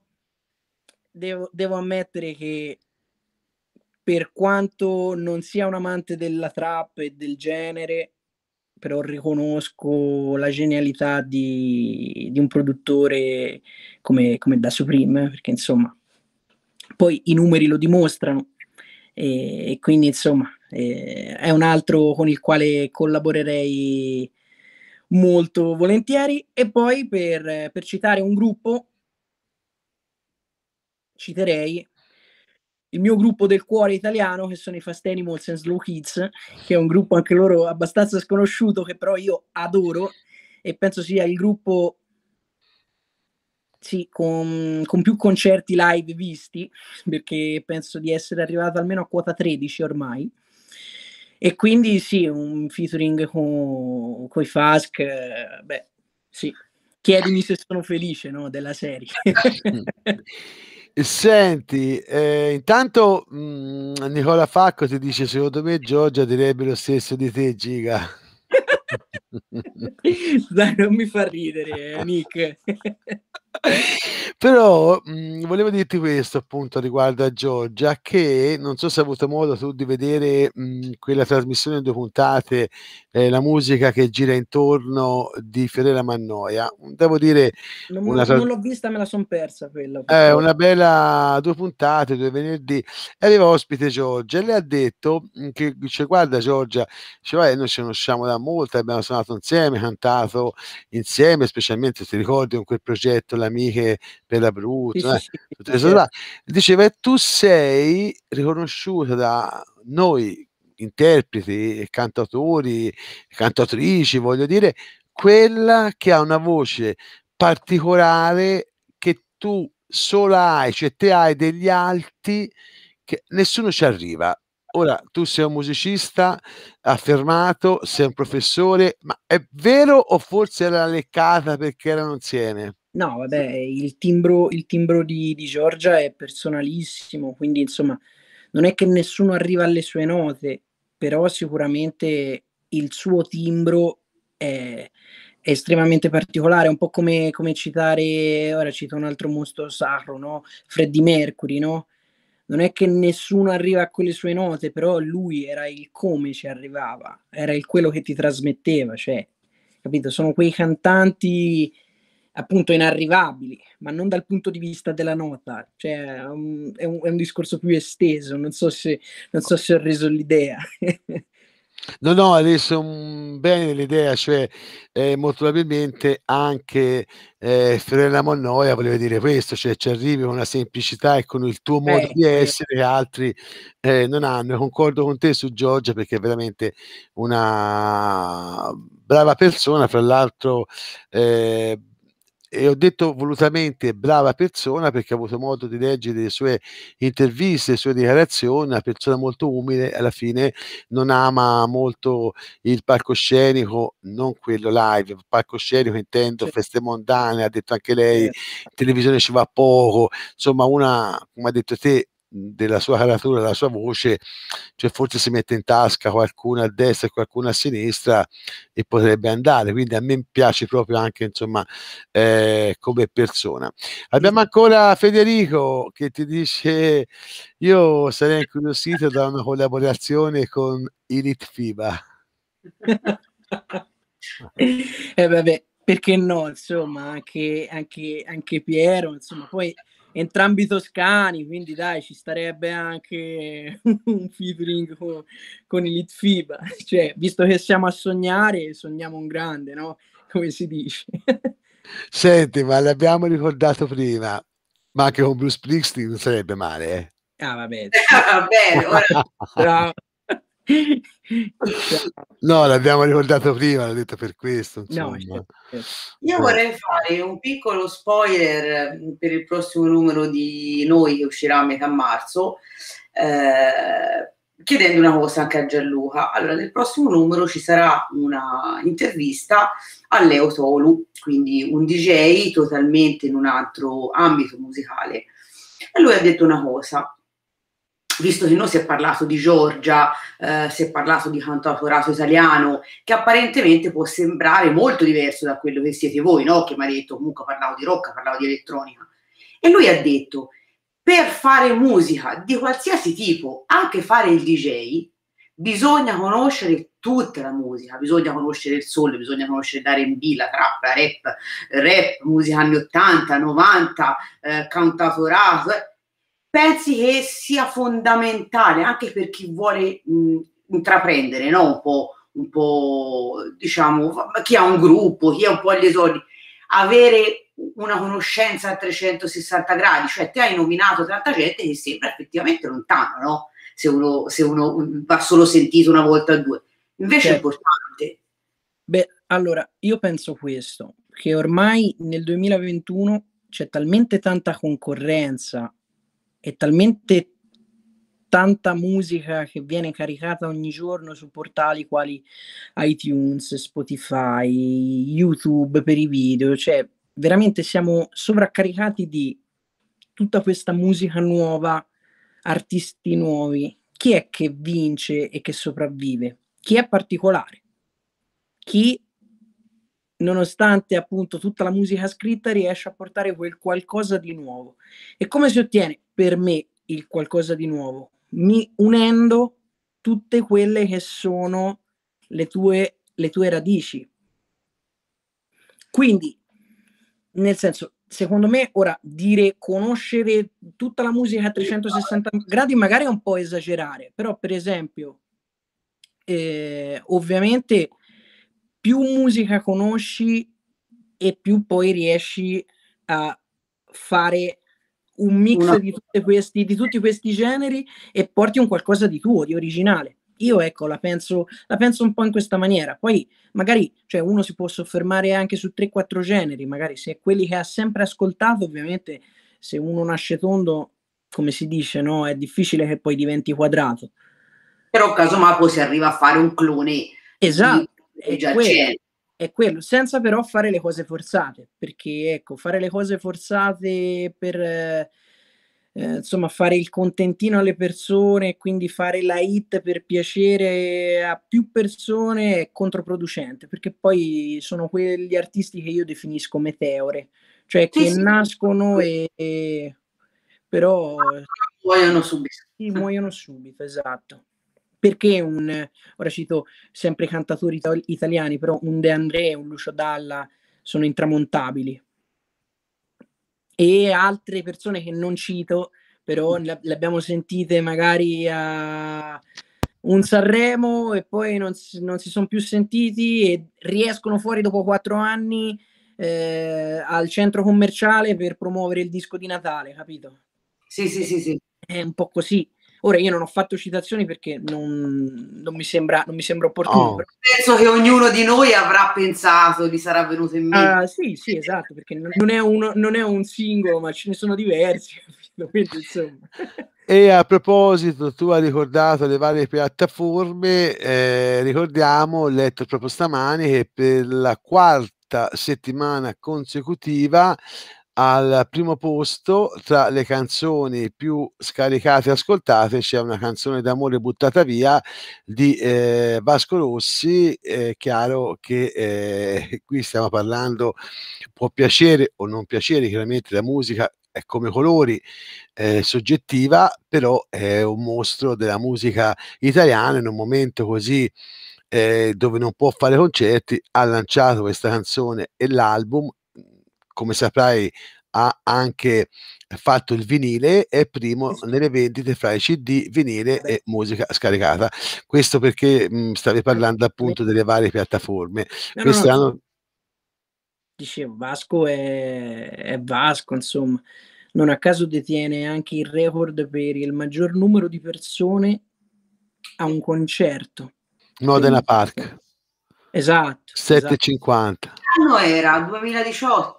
devo, devo ammettere che per quanto non sia un amante della trap e del genere, però riconosco la genialità di, di un produttore come, come da Supreme, perché insomma, poi i numeri lo dimostrano e, e quindi insomma eh, è un altro con il quale collaborerei molto volentieri. E poi per, per citare un gruppo, citerei il mio gruppo del cuore italiano, che sono i Fast Animals and Slow Kids, che è un gruppo anche loro abbastanza sconosciuto, che però io adoro e penso sia il gruppo sì, con, con più concerti live visti, perché penso di essere arrivato almeno a quota 13 ormai. E quindi sì, un featuring con, con i Fask, eh, beh, sì, chiedimi se sono felice no, della serie. Mm. Senti, eh, intanto mh, mm, Nicola Facco ti dice, secondo me Giorgia direbbe lo stesso di te, Giga. Dai, non mi fa ridere, eh, Nick. Però mh, mhmm, volevo dirti questo appunto riguardo a Giorgia, che non so se hai avuto modo tu di vedere mh, mhmm, quella trasmissione in due puntate, eh, la musica che gira intorno di Fiorella Mannoia. Devo dire... Non, una, non l'ho vista, me la sono persa quella. Eh, una bella due puntate, due venerdì, e aveva ospite Giorgia e le ha detto mhmm, che dice guarda Giorgia, cioè, noi ci conosciamo da molto, abbiamo suonato insieme, cantato insieme, specialmente ti ricordi con quel progetto la amiche della Brutto, eh, certo. diceva e tu sei riconosciuta da noi interpreti, cantatori, cantatrici, voglio dire, quella che ha una voce particolare che tu sola hai, cioè te hai degli alti che nessuno ci arriva. Ora, tu sei un musicista affermato, sei un professore, ma è vero o forse era leccata perché erano insieme? No, vabbè, il timbro, il timbro di, di Giorgia è personalissimo, quindi insomma non è che nessuno arriva alle sue note, però sicuramente il suo timbro è, è estremamente particolare, è un po' come, come, citare, ora cito un altro mostro sacro, no? Freddie Mercury, no? Non è che nessuno arriva a quelle sue note, però lui era il come ci arrivava, era il quello che ti trasmetteva, cioè, capito? Sono quei cantanti appunto inarrivabili, ma non dal punto di vista della nota, cioè um, è, un, è, un, discorso più esteso, non so se, non so se ho reso l'idea. no, no, adesso um, bene l'idea, cioè eh, molto probabilmente anche eh, Fiorella Monnoia voleva dire questo, cioè ci arrivi con una semplicità e con il tuo eh, modo eh, di essere che altri eh, non hanno. Concordo con te su Giorgia perché è veramente una brava persona, fra l'altro eh, e ho detto volutamente brava persona perché ho avuto modo di leggere le sue interviste, le sue dichiarazioni, una persona molto umile, alla fine non ama molto il palcoscenico, non quello live, palcoscenico intendo certo. feste mondane, ha detto anche lei, certo. televisione ci va poco, insomma una, come ha detto te, della sua caratura, della sua voce, cioè forse si mette in tasca qualcuno a destra e qualcuno a sinistra e potrebbe andare, quindi a me piace proprio anche insomma eh, come persona. Abbiamo ancora Federico che ti dice io sarei incuriosito da una collaborazione con Elite FIBA. eh vabbè, perché no, insomma, anche, anche, anche Piero, insomma, poi entrambi toscani, quindi dai, ci starebbe anche un featuring con, con il Litfiba. Cioè, visto che siamo a sognare, sogniamo un grande, no? Come si dice. Senti, ma l'abbiamo ricordato prima, ma anche con Bruce Springsteen non sarebbe male, eh? Ah, vabbè. Ah, vabbè, ora... Bravo. Cioè no, l'abbiamo ricordato prima, l'ho detto per questo. No, certo, certo. Io eh. vorrei fare un piccolo spoiler mm, per il prossimo numero di noi che uscirà a metà marzo, eh, chiedendo una cosa anche a Gianluca. Allora, nel prossimo numero ci sarà una intervista a Leo Tolu, quindi un DJ totalmente in un altro ambito musicale. E lui ha detto una cosa, visto che noi si è parlato di Giorgia, eh, si è parlato di canto cantautorato italiano, che apparentemente può sembrare molto diverso da quello che siete voi, no? Che mi ha detto, comunque parlavo di rocca, parlavo di elettronica. E lui ha detto, per fare musica di qualsiasi tipo, anche fare il DJ, bisogna conoscere tutta la musica, bisogna conoscere il sole, bisogna conoscere l'R&B, la trap, la rap, rap, musica anni 80, 90, eh, cantautorato, eh, pensi che sia fondamentale anche per chi vuole mh, intraprendere, no? un, po', un po', diciamo, chi ha un gruppo, chi ha un po' gli esordi, avere una conoscenza a 360 gradi, cioè ti hai nominato tanta gente che sembra effettivamente lontano, no? Se uno, se uno va solo sentito una volta o due. Invece certo. è importante. Beh, allora, io penso questo, che ormai nel 2021 c'è talmente tanta concorrenza è talmente tanta musica che viene caricata ogni giorno su portali quali iTunes, Spotify, YouTube per i video, cioè veramente siamo sovraccaricati di tutta questa musica nuova, artisti nuovi. Chi è che vince e che sopravvive? Chi è particolare? Chi nonostante appunto tutta la musica scritta, riesce a portare quel qualcosa di nuovo. E come si ottiene per me il qualcosa di nuovo? Mi unendo tutte quelle che sono le tue, le tue radici. Quindi, nel senso, secondo me, ora dire conoscere tutta la musica a 360 gradi magari è un po' esagerare, però per esempio, eh, ovviamente più musica conosci e più poi riesci a fare un mix Una... di, questi, di, tutti questi generi e porti un qualcosa di tuo, di originale. Io ecco, la penso, la penso un po' in questa maniera. Poi magari cioè, uno si può soffermare anche su 3-4 generi, magari se è quelli che ha sempre ascoltato, ovviamente se uno nasce tondo, come si dice, no? è difficile che poi diventi quadrato. Però casomai poi si arriva a fare un clone esatto è, già quello, c'è. È quello, senza però fare le cose forzate, perché ecco, fare le cose forzate per... Eh, insomma, fare il contentino alle persone, quindi fare la hit per piacere a più persone è controproducente, perché poi sono quegli artisti che io definisco meteore, cioè che sì, nascono E, e, però muoiono subito. Sì, muoiono subito, esatto perché un, ora cito sempre i cantatori itali- italiani, però un De André, un Lucio Dalla sono intramontabili. E altre persone che non cito, però mm. le, le abbiamo sentite magari a un Sanremo e poi non, non si sono più sentiti e riescono fuori dopo quattro anni eh, al centro commerciale per promuovere il disco di Natale, capito? Sì, sì, sì, sì. È un po' così. Ora io non ho fatto citazioni perché non, non, mi, sembra, non mi, sembra, opportuno. Oh. Penso che ognuno di noi avrà pensato, gli sarà venuto in mente. Ah, sì, sì, esatto, perché non è, uno, non è un singolo, ma ce ne sono diversi. insomma. E a proposito, tu hai ricordato le varie piattaforme, eh, ricordiamo, ho letto proprio stamani che per la quarta settimana consecutiva al primo posto tra le canzoni più scaricate e ascoltate c'è una canzone d'amore buttata via di eh, Vasco Rossi, è eh, chiaro che eh, qui stiamo parlando, può piacere o non piacere, chiaramente la musica è come colori, eh, soggettiva, però è un mostro della musica italiana in un momento così eh, dove non può fare concerti, ha lanciato questa canzone e l'album come saprai ha anche fatto il vinile è primo nelle vendite fra i CD, vinile e musica scaricata. Questo perché mh, mhmm, stavi parlando appunto delle varie piattaforme. No, Quest'anno... No, dicevo, Vasco è, è, Vasco, insomma, non a caso detiene anche il record per il maggior numero di persone a un concerto. Modena Quindi, Park. Esatto. 7,50. Esatto. era? 2018.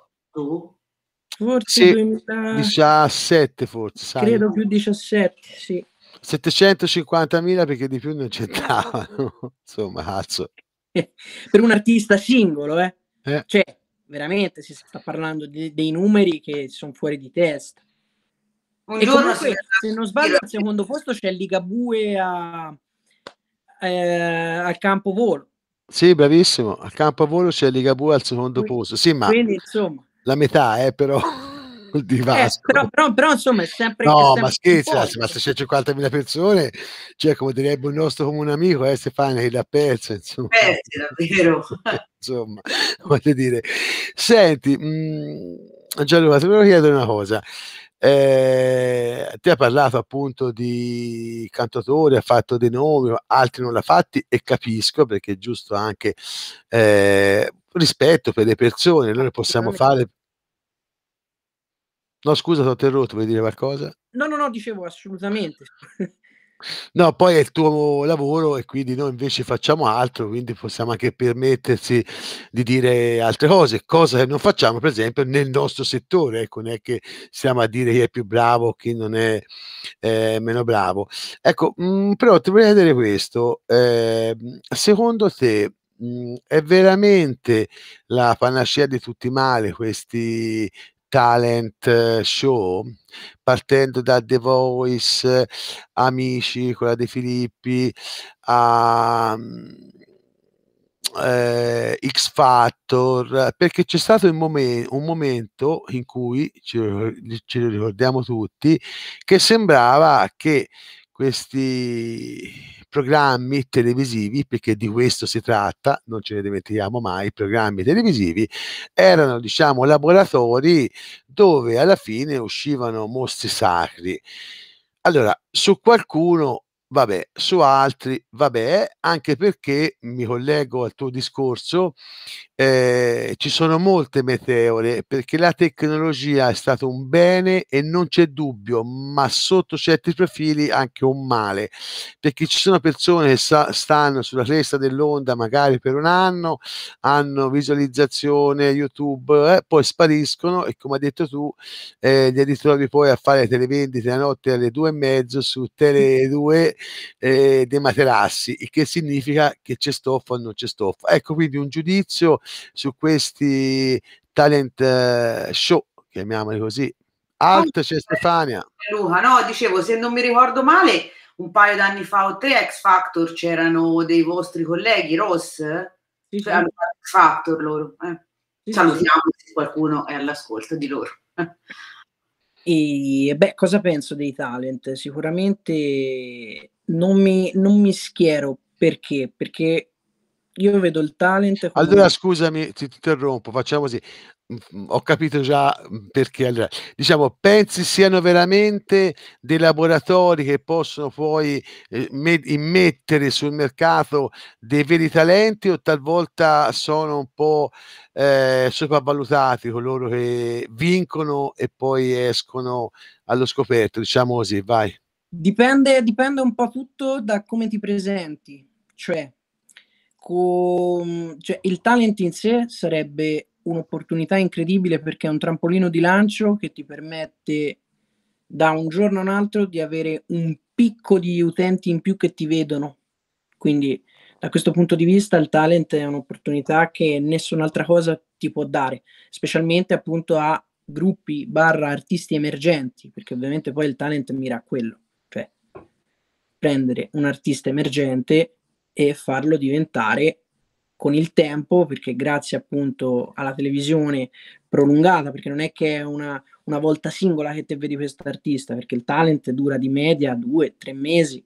Forse sì, 17 forse, sai. Credo più 17, sì. 750.000 perché di più non c'entravano, insomma, cazzo. per un artista singolo, eh. eh. Cioè, veramente si sta parlando di, dei numeri che sono fuori di testa. Un e comunque, si... se non sbaglio, al secondo posto c'è Ligabue a, eh, al campo volo. Sì, bravissimo. Al campo volo c'è Ligabue al secondo quindi, posto. Sì, ma... Quindi, insomma la metà, eh, però. Di Vasco. Eh, però, però, però, insomma è sempre no è sempre ma scherzi ma se c'è 50.000 persone cioè come direbbe il nostro comune amico eh, Stefania che l'ha perso insomma eh, davvero insomma voglio dire senti mh, mm, Gianluca te volevo chiedere una cosa eh, ti ha parlato appunto di cantatori, ha fatto dei nomi, altri non l'ha fatti e capisco perché è giusto anche eh, rispetto per le persone, noi possiamo fare... No, scusa, ti ho interrotto, vuoi dire qualcosa? No, no, no, dicevo assolutamente. No, poi è il tuo lavoro e quindi noi invece facciamo altro, quindi possiamo anche permetterci di dire altre cose, cosa che non facciamo per esempio nel nostro settore, ecco, non è che stiamo a dire chi è più bravo, chi non è eh, meno bravo. Ecco, mh, mm, però ti vorrei chiedere questo, eh, secondo te mh, mhmm, è veramente la panacea di tutti i mali questi talent eh, show partendo da The Voice, Amici, quella di Filippi, a ehm, eh, X Factor, perché c'è stato un, momen- un momento in cui ce lo, ricordiamo tutti che sembrava che questi programmi televisivi, perché di questo si tratta, non ce ne dimentichiamo mai, i programmi televisivi erano diciamo laboratori dove alla fine uscivano mostri sacri. Allora, su qualcuno vabbè, su altri, vabbè, anche perché mi collego al tuo discorso eh, ci sono molte meteore perché la tecnologia è stato un bene e non c'è dubbio, ma sotto certi profili anche un male, perché ci sono persone che sa, stanno sulla cresta dell'onda magari per un anno, hanno visualizzazione YouTube, eh, poi spariscono e come hai detto tu eh, li ritrovi poi a fare televendite la notte alle due e mezzo su Tele 2 eh, dei materassi, il che significa che c'è stoffa o non c'è stoffa. Ecco quindi un giudizio su questi talent eh, show, chiamiamoli così. Alt c'è Stefania. Luca, no, dicevo, se non mi ricordo male, un paio d'anni fa o tre X Factor c'erano dei vostri colleghi, Ross, sì, cioè, X Factor loro. Eh. Salutiamo se qualcuno è all'ascolto di loro. E beh, cosa penso dei talent? Sicuramente non mi, non mi schiero perché? Perché io vedo il talent. Come... Allora scusami, ti interrompo, facciamo così. Mm, mm, ho capito già mm, perché. Allora, diciamo, pensi siano veramente dei laboratori che possono poi eh, immettere sul mercato dei veri talenti o talvolta sono un po' eh, sopravvalutati coloro che vincono e poi escono allo scoperto? Diciamo così, vai. Dipende, dipende un po' tutto da come ti presenti. Cioè, com- cioè, il talent in sé sarebbe un'opportunità incredibile perché è un trampolino di lancio che ti permette da un giorno a un altro di avere un picco di utenti in più che ti vedono. Quindi da questo punto di vista il talent è un'opportunità che nessun'altra cosa ti può dare, specialmente appunto a gruppi barra artisti emergenti, perché ovviamente poi il talent mira a quello, cioè prendere un artista emergente e farlo diventare con il tempo, perché grazie appunto alla televisione prolungata, perché non è che è una, una volta singola che te vedi questo artista, perché il talent dura di media due, tre mesi,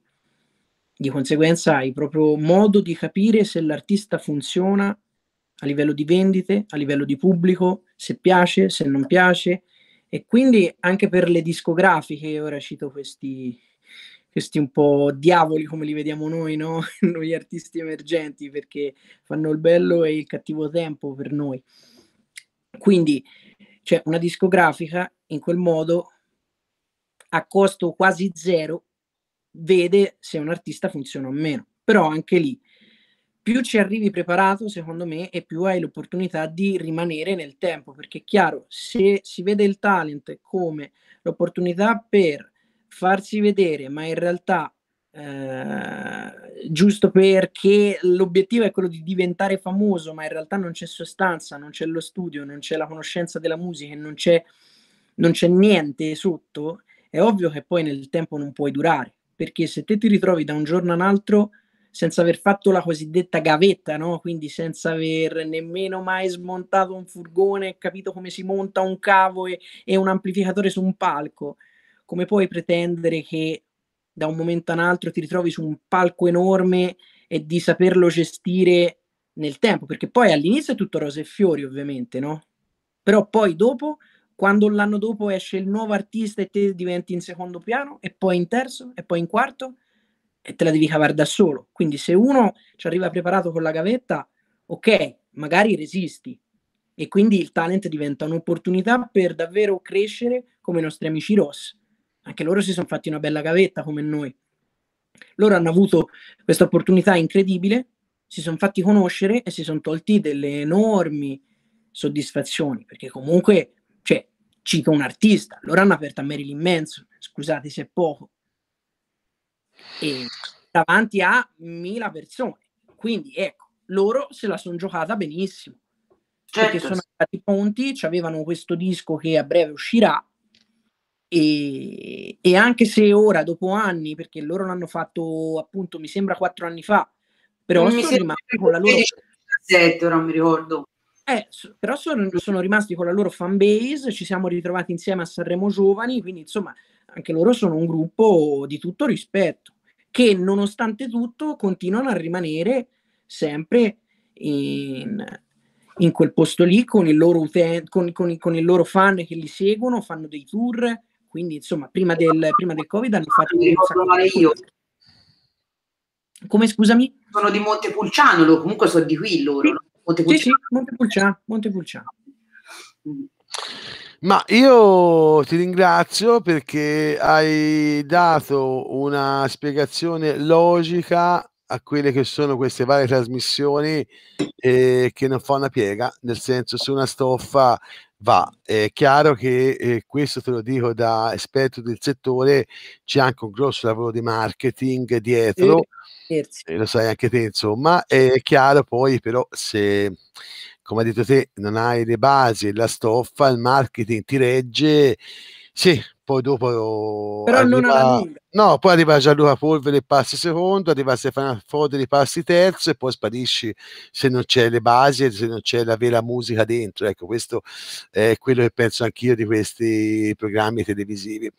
di conseguenza hai proprio modo di capire se l'artista funziona a livello di vendite, a livello di pubblico, se piace, se non piace, e quindi anche per le discografiche, ora cito questi, questi un po' diavoli come li vediamo noi, no? noi artisti emergenti, perché fanno il bello e il cattivo tempo per noi. Quindi c'è cioè, una discografica in quel modo a costo quasi zero vede se un artista funziona o meno. Però anche lì, più ci arrivi preparato, secondo me, e più hai l'opportunità di rimanere nel tempo, perché è chiaro, se si vede il talent come l'opportunità per farsi vedere, ma in realtà eh, giusto perché l'obiettivo è quello di diventare famoso, ma in realtà non c'è sostanza, non c'è lo studio, non c'è la conoscenza della musica, non c'è, non c'è niente sotto, è ovvio che poi nel tempo non puoi durare, perché se te ti ritrovi da un giorno all'altro senza aver fatto la cosiddetta gavetta, no? quindi senza aver nemmeno mai smontato un furgone, capito come si monta un cavo e, e un amplificatore su un palco, come puoi pretendere che da un momento all'altro ti ritrovi su un palco enorme e di saperlo gestire nel tempo? Perché poi all'inizio è tutto rose e fiori, ovviamente, no? Però poi dopo, quando l'anno dopo esce il nuovo artista e te diventi in secondo piano, e poi in terzo, e poi in quarto, e te la devi cavare da solo. Quindi se uno ci arriva preparato con la gavetta, ok, magari resisti. E quindi il talent diventa un'opportunità per davvero crescere come i nostri amici Ross anche loro si sono fatti una bella gavetta come noi. Loro hanno avuto questa opportunità incredibile, si sono fatti conoscere e si sono tolti delle enormi soddisfazioni, perché comunque, cioè, cito un artista, loro hanno aperto a Marilyn Manson, scusate se è poco, e davanti a mila persone. Quindi ecco, loro se la sono giocata benissimo, certo. perché sono stati pronti, avevano questo disco che a breve uscirà, e, e, anche se ora, dopo anni, perché loro l'hanno fatto appunto, mi sembra quattro anni fa, però non eh, sono rimasti con la loro... Detto, non mi ricordo. Eh, però sono, sono, rimasti con la loro fan base, ci siamo ritrovati insieme a Sanremo Giovani, quindi insomma anche loro sono un gruppo di tutto rispetto, che nonostante tutto continuano a rimanere sempre in, in quel posto lì con il, loro uten- con, con, con il loro fan che li seguono, fanno dei tour, quindi, insomma, prima del, prima del Covid hanno fatto... Io. Come scusami? Sono di Montepulciano, comunque sono di qui loro. Sì. No? Montepulciano. Sì, sì, Montepulciano. Montepulciano. Mm. Ma io ti ringrazio perché hai dato una spiegazione logica a quelle che sono queste varie trasmissioni eh, che non fa una piega, nel senso su una stoffa va. È chiaro che eh, questo te lo dico da esperto del settore, c'è anche un grosso lavoro di marketing dietro, eh, eh, lo sai anche te insomma, è chiaro poi però se come hai detto te non hai le basi, la stoffa, il marketing ti regge, sì, poi dopo Però arriva, no, poi arriva Gianluca Polvere e passi secondo, arriva Stefano e passi terzo e poi sparisci se non c'è le basi e se non c'è la vera musica dentro. Ecco, questo è quello che penso anch'io di questi programmi televisivi.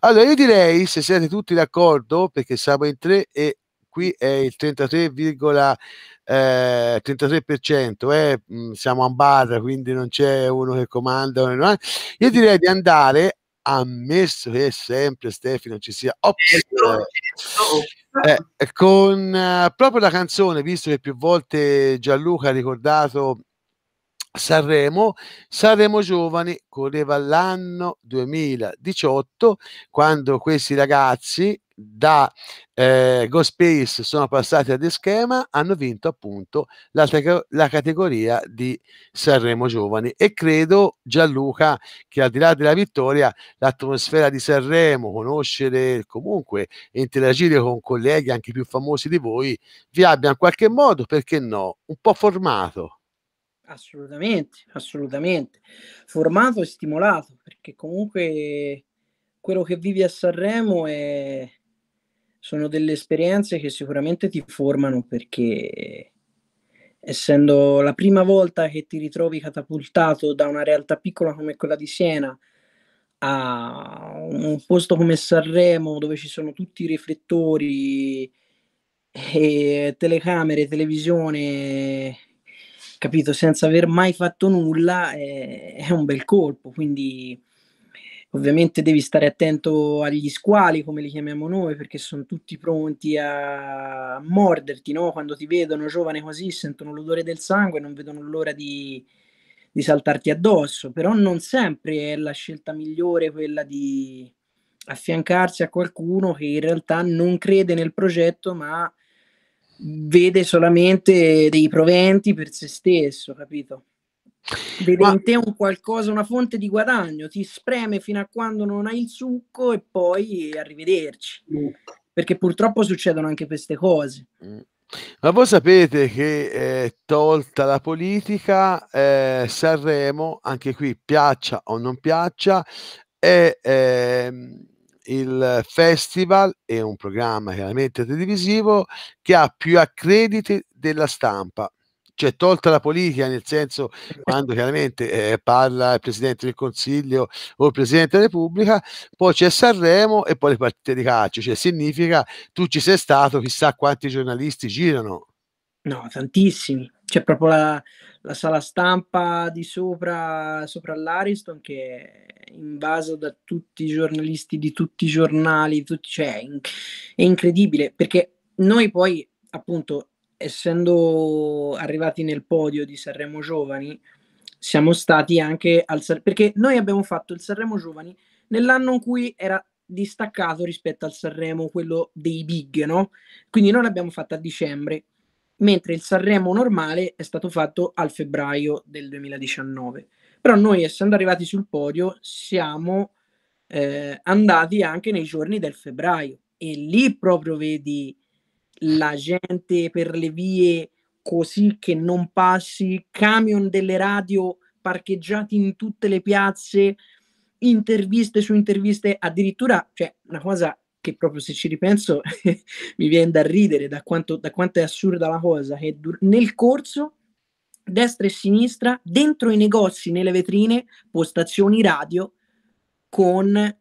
Allora, io direi, se siete tutti d'accordo, perché siamo in tre e qui è il 33,33%, eh, 33%, eh, mm, siamo a barra, quindi non c'è uno che comanda. Eh. Io direi di andare ammesso che sempre Stefano ci sia ops, eh, eh, con eh, proprio la canzone visto che più volte Gianluca ha ricordato Sanremo, Sanremo Giovani correva l'anno 2018 quando questi ragazzi da eh, Space sono passati ad Schema, hanno vinto appunto la, la, categoria di Sanremo Giovani e credo Gianluca che al di là della vittoria l'atmosfera di Sanremo, conoscere comunque interagire con colleghi anche più famosi di voi vi abbia in qualche modo, perché no, un po' formato. Assolutamente, assolutamente. Formato e stimolato, perché comunque quello che vivi a Sanremo è sono delle esperienze che sicuramente ti formano perché essendo la prima volta che ti ritrovi catapultato da una realtà piccola come quella di Siena a un posto come Sanremo dove ci sono tutti i riflettori e telecamere, televisione, capito, senza aver mai fatto nulla è, eh, è un bel colpo, quindi Ovviamente devi stare attento agli squali, come li chiamiamo noi, perché sono tutti pronti a morderti, no? Quando ti vedono giovane così, sentono l'odore del sangue, non vedono l'ora di, di saltarti addosso. Però non sempre è la scelta migliore quella di affiancarsi a qualcuno che in realtà non crede nel progetto, ma vede solamente dei proventi per se stesso, capito? Vede Ma... in te un qualcosa, una fonte di guadagno, ti spreme fino a quando non hai il succo e poi arrivederci. Mm. Perché purtroppo succedono anche queste cose. Mm. Ma voi sapete che eh, tolta la politica, eh, Sanremo, anche qui piaccia o non piaccia, è eh, il festival, è un programma chiaramente televisivo che ha più accrediti della stampa cioè tolta la politica nel senso eh. quando chiaramente eh, parla il Presidente del Consiglio o il Presidente della Repubblica, poi c'è Sanremo e poi le partite di calcio, cioè significa tu ci sei stato, chissà quanti giornalisti girano. No, tantissimi. C'è proprio la, la sala stampa di sopra, sopra l'Ariston che è invasa da tutti i giornalisti di tutti i giornali, tutti, cioè, è incredibile perché noi poi appunto essendo arrivati nel podio di Sanremo Giovani, siamo stati anche al Sanremo, perché noi abbiamo fatto il Sanremo Giovani nell'anno in cui era distaccato rispetto al Sanremo, quello dei big, no? Quindi noi l'abbiamo fatto a dicembre, mentre il Sanremo normale è stato fatto al febbraio del 2019. Però noi, essendo arrivati sul podio, siamo eh, andati anche nei giorni del febbraio e lì proprio vedi la gente per le vie così che non passi, camion delle radio parcheggiati in tutte le piazze, interviste su interviste, addirittura, cioè una cosa che proprio se ci ripenso mi viene da ridere da quanto, da quanto è assurda la cosa, che dur- nel corso destra e sinistra, dentro i negozi, nelle vetrine, postazioni radio con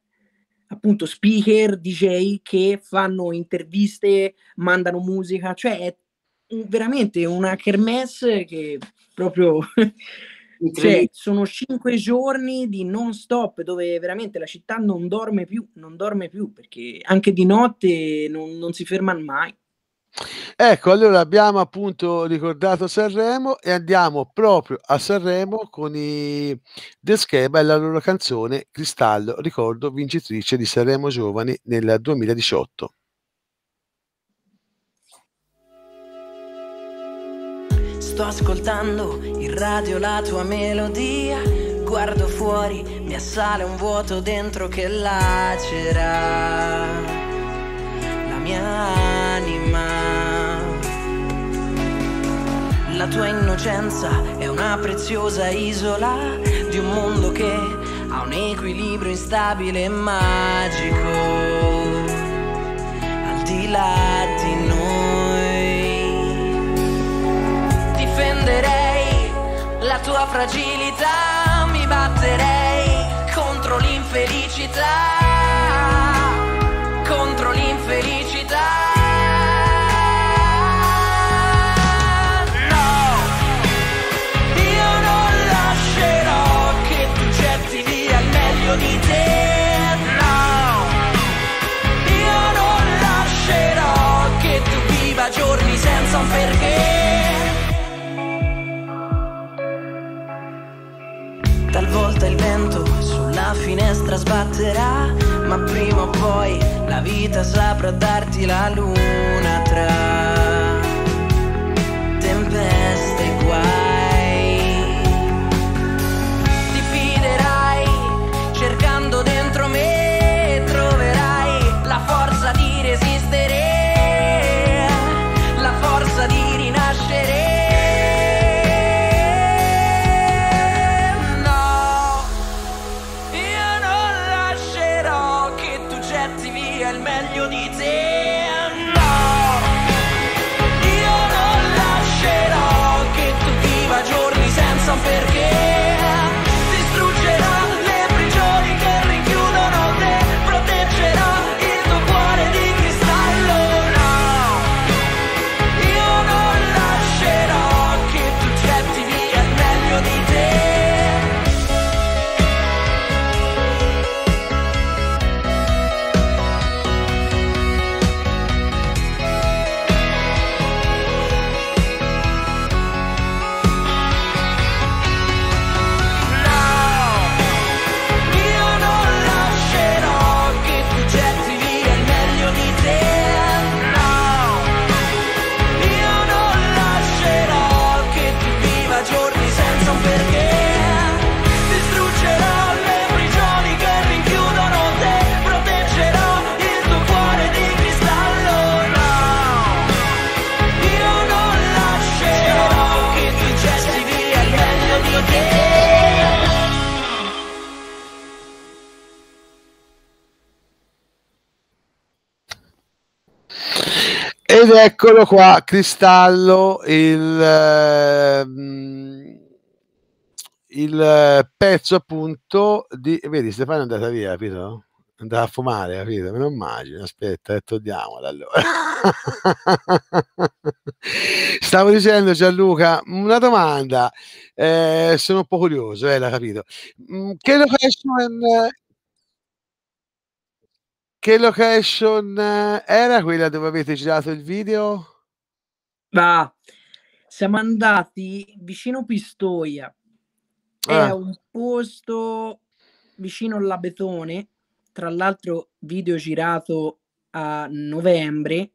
appunto speaker, DJ che fanno interviste, mandano musica, cioè è veramente una kermesse che proprio... cioè, sono cinque giorni di non stop dove veramente la città non dorme più, non dorme più perché anche di notte non, non si fermano mai. Ecco, allora abbiamo appunto ricordato Sanremo e andiamo proprio a Sanremo con i The Schema e la loro canzone Cristallo, ricordo vincitrice di Sanremo Giovani nel 2018. Sto ascoltando in radio la tua melodia, guardo fuori, mi assale un vuoto dentro che lacera mia anima. La tua innocenza è una preziosa isola di un mondo che ha un equilibrio instabile e magico. Al di là di noi difenderei la tua fragilità, mi batterei contro l'infelicità. Talvolta il vento sulla finestra sbatterà, ma prima o poi la vita saprà darti la luna tra. Eccolo qua, Cristallo, il, eh, mm, il eh, pezzo appunto di... Vedi, Stefano è andata via, capito? andava a fumare, capito? Me lo immagino, aspetta, eh, togliamola allora. Stavo dicendo Gianluca, una domanda, eh, sono un po' curioso, eh, l'ha capito. Mm, che location, che location eh, era quella dove avete girato il video? Ah, siamo andati vicino Pistoia. è ah. un posto vicino all'Abetone, tra l'altro video girato a novembre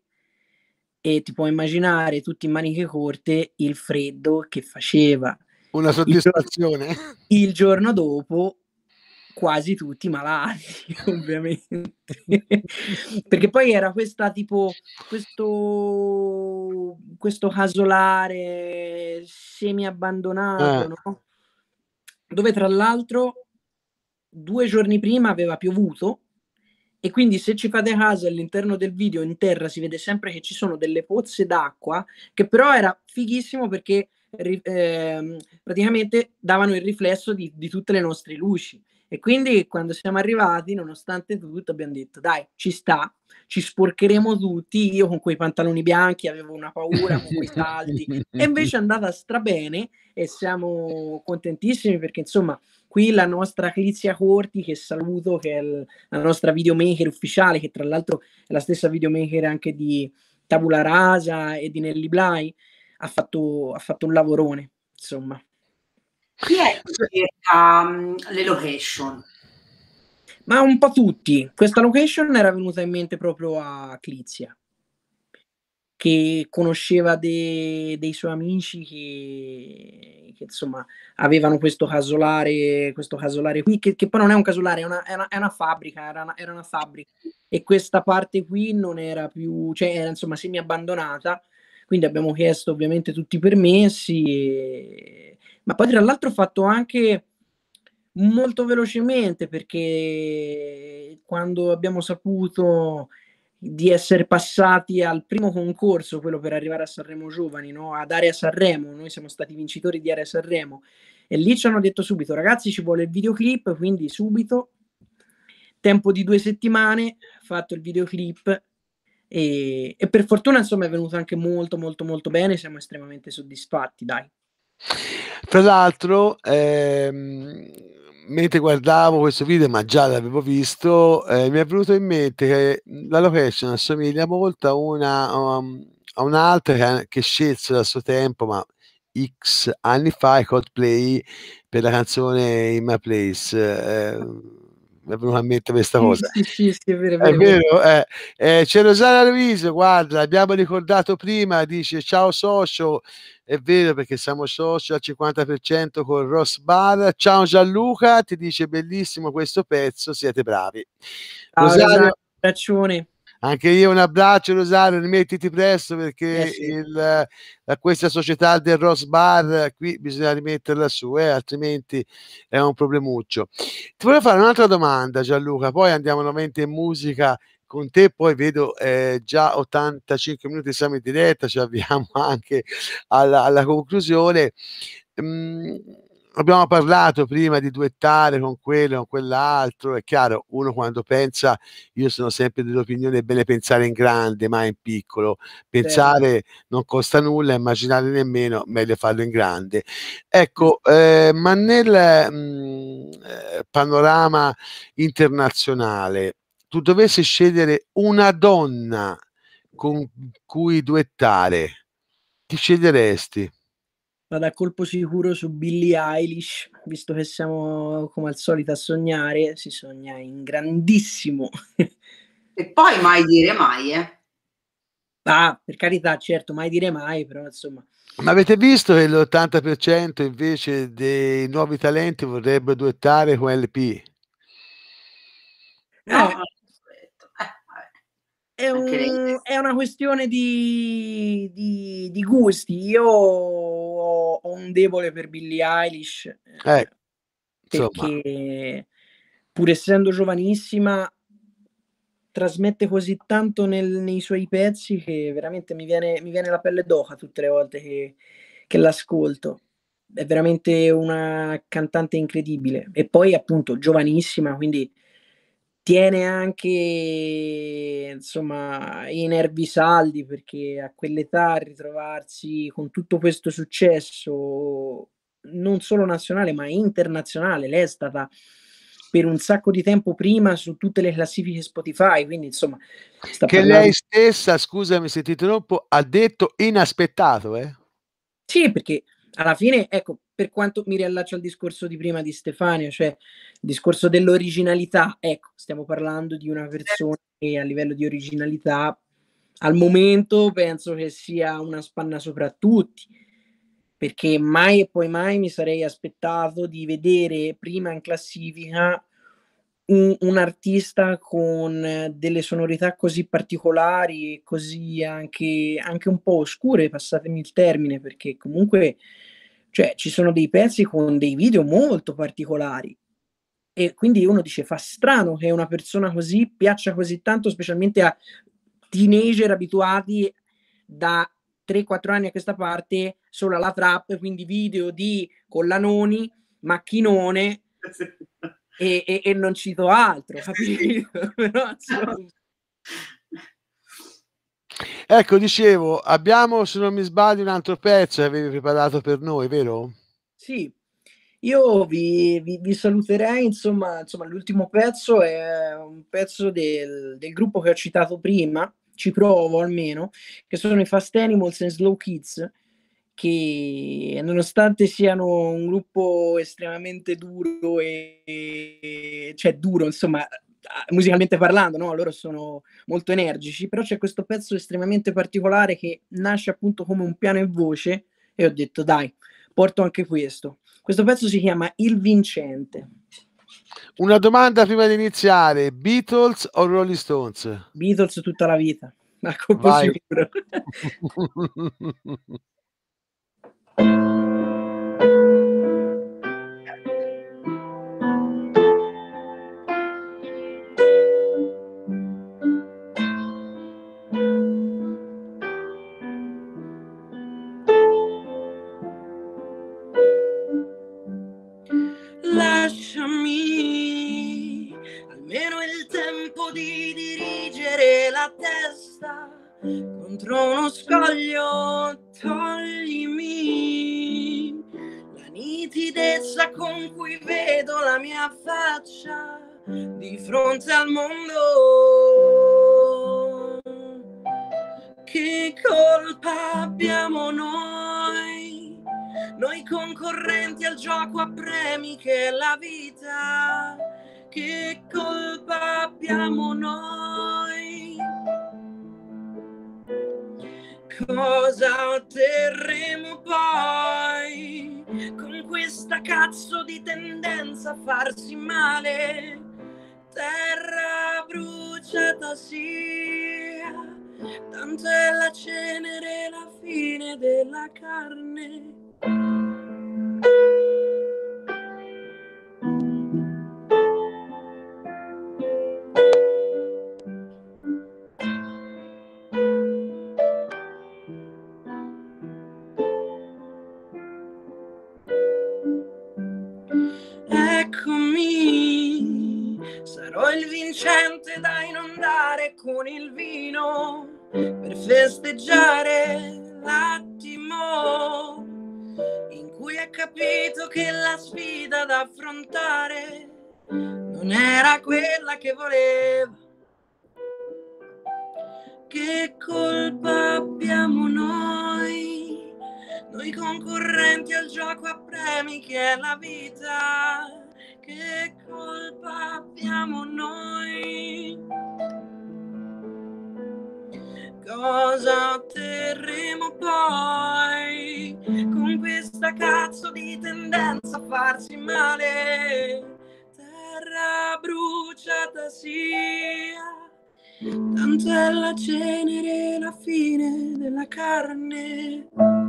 e ti puoi immaginare tutti in maniche corte il freddo che faceva. Una soddisfazione. Il, il giorno dopo quasi tutti malati, ovviamente. Perché poi era questa tipo questo, questo casolare semi-abbandonato, eh. no? dove tra l'altro due giorni prima aveva piovuto e quindi se ci fate caso all'interno del video in terra si vede sempre che ci sono delle pozze d'acqua che però era fighissimo perché eh, praticamente davano il riflesso di, di, tutte le nostre luci e quindi quando siamo arrivati, nonostante tutto, abbiamo detto, dai, ci sta, ci sporcheremo tutti. Io con quei pantaloni bianchi avevo una paura, con quei saldi. e invece è andata strabene e siamo contentissimi perché insomma qui la nostra Clizia Corti che saluto, che è la nostra videomaker ufficiale, che tra l'altro è la stessa videomaker anche di Tabula Rasa e di Nelly Blai, ha fatto, ha fatto un lavorone, insomma. Chi è che cerca um, le location? Ma un po' tutti. Questa location era venuta in mente proprio a Clizia, che conosceva de- dei suoi amici che, che, insomma avevano questo casolare, questo casolare qui, che, che poi non è un casolare, è una, è una, è una fabbrica, era una, era una, fabbrica. E questa parte qui non era più, cioè era insomma semi abbandonata quindi abbiamo chiesto ovviamente tutti i permessi, e... ma poi tra l'altro ho fatto anche molto velocemente perché quando abbiamo saputo di essere passati al primo concorso, quello per arrivare a Sanremo Giovani, no? ad Area Sanremo, noi siamo stati vincitori di Area Sanremo e lì ci hanno detto subito ragazzi ci vuole il videoclip, quindi subito, tempo di due settimane, fatto il videoclip e, e, per fortuna insomma è venuto anche molto molto molto bene siamo estremamente soddisfatti dai tra l'altro ehm, mentre guardavo questo video ma già l'avevo visto eh, mi è venuto in mente che la location assomiglia molto a una um, a un'altra che, che scelse a suo tempo ma X anni fa Coldplay per la canzone In My Place eh, mi è venuta in mente questa cosa. Sì, sì, sì, è vero. È vero, Eh. Eh, c'è Rosana Luiso, guarda, abbiamo ricordato prima, dice ciao socio, è vero perché siamo socio al 50% con Ross Bar. Ciao Gianluca, ti dice bellissimo questo pezzo, siete bravi. Ciao, Rosario, Rosario. Anche io un abbraccio Rosario, rimettiti presto perché eh sì. il, eh, questa società del Ross Bar qui bisogna rimetterla su, eh, altrimenti è un problemuccio. Ti volevo fare un'altra domanda Gianluca, poi andiamo nuovamente in musica con te, poi vedo eh, già 85 minuti siamo in diretta, ci avviamo anche alla, alla conclusione. Mm abbiamo parlato prima di duettare con quello, con quell'altro, è chiaro, uno quando pensa, io sono sempre dell'opinione, è bene pensare in grande, ma in piccolo, certo. pensare eh. non costa nulla, immaginare nemmeno, meglio farlo in grande. Ecco, eh, ma nel mh, eh, panorama internazionale, tu dovessi scegliere una donna con cui duettare, ti sceglieresti? vado a colpo sicuro su Billie Eilish, visto che siamo come al solito a sognare, si sogna in grandissimo. e poi mai dire mai, eh? Ah, per carità, certo, mai dire mai, però insomma... Ma avete visto che l'80% invece dei nuovi talenti vorrebbe duettare con LP? Eh, no, è, un, è, una questione di, di, di gusti. Io ho, ho, un debole per Billie Eilish eh, eh perché, insomma. pur essendo giovanissima, trasmette così tanto nel, nei suoi pezzi che veramente mi viene, mi viene la pelle d'oca tutte le volte che, che l'ascolto. È veramente una cantante incredibile. E poi, appunto, giovanissima, quindi tiene anche insomma, i nervi saldi perché a quell'età ritrovarsi con tutto questo successo non solo nazionale ma internazionale lei è stata per un sacco di tempo prima su tutte le classifiche Spotify quindi insomma che parlando... lei stessa scusami se ti interrompo ha detto inaspettato eh? sì perché alla fine, ecco, per quanto mi riallaccio al discorso di prima di Stefania, cioè il discorso dell'originalità, ecco, stiamo parlando di una persona che a livello di originalità al momento penso che sia una spanna sopra tutti, perché mai e poi mai mi sarei aspettato di vedere prima in classifica un, un, artista con delle sonorità così particolari e così anche, anche, un po' oscure, passatemi il termine, perché comunque cioè, ci sono dei pezzi con dei video molto particolari. E quindi uno dice, fa strano che una persona così piaccia così tanto, specialmente a teenager abituati da 3-4 anni a questa parte solo alla trap, quindi video di Collanoni, Macchinone, e, e, e non cito altro, capito? Ecco, dicevo, abbiamo, se non mi sbaglio, un altro pezzo che avevi preparato per noi, vero? Sì, io vi, vi, vi saluterei, insomma, insomma, l'ultimo pezzo è un pezzo del, del, gruppo che ho citato prima, ci provo almeno, che sono i Fast Animals and Slow Kids, che nonostante siano un gruppo estremamente duro e, e cioè duro, insomma, musicalmente parlando, no? loro sono molto energici, però c'è questo pezzo estremamente particolare che nasce appunto come un piano e voce e ho detto dai, porto anche questo. Questo pezzo si chiama Il Vincente. Una domanda prima di iniziare, Beatles o Rolling Stones? Beatles tutta la vita, a composito. Thank you. fronte al mondo. Che colpa abbiamo noi, noi concorrenti al gioco a premi che è la vita? Che colpa abbiamo noi? Cosa otterremo poi con questa cazzo di tendenza a farsi male? terra bruciata sia, tanto è la cenere la fine della carne. sufficiente da inondare con il vino per festeggiare l'attimo in cui ha capito che la sfida da affrontare non era quella che voleva. Che colpa abbiamo noi, noi concorrenti al gioco a premi che è la vita? che colpa abbiamo noi? Cosa otterremo poi con questa cazzo di tendenza a farsi male? Terra bruciata sia, tanto è la cenere la fine della carne.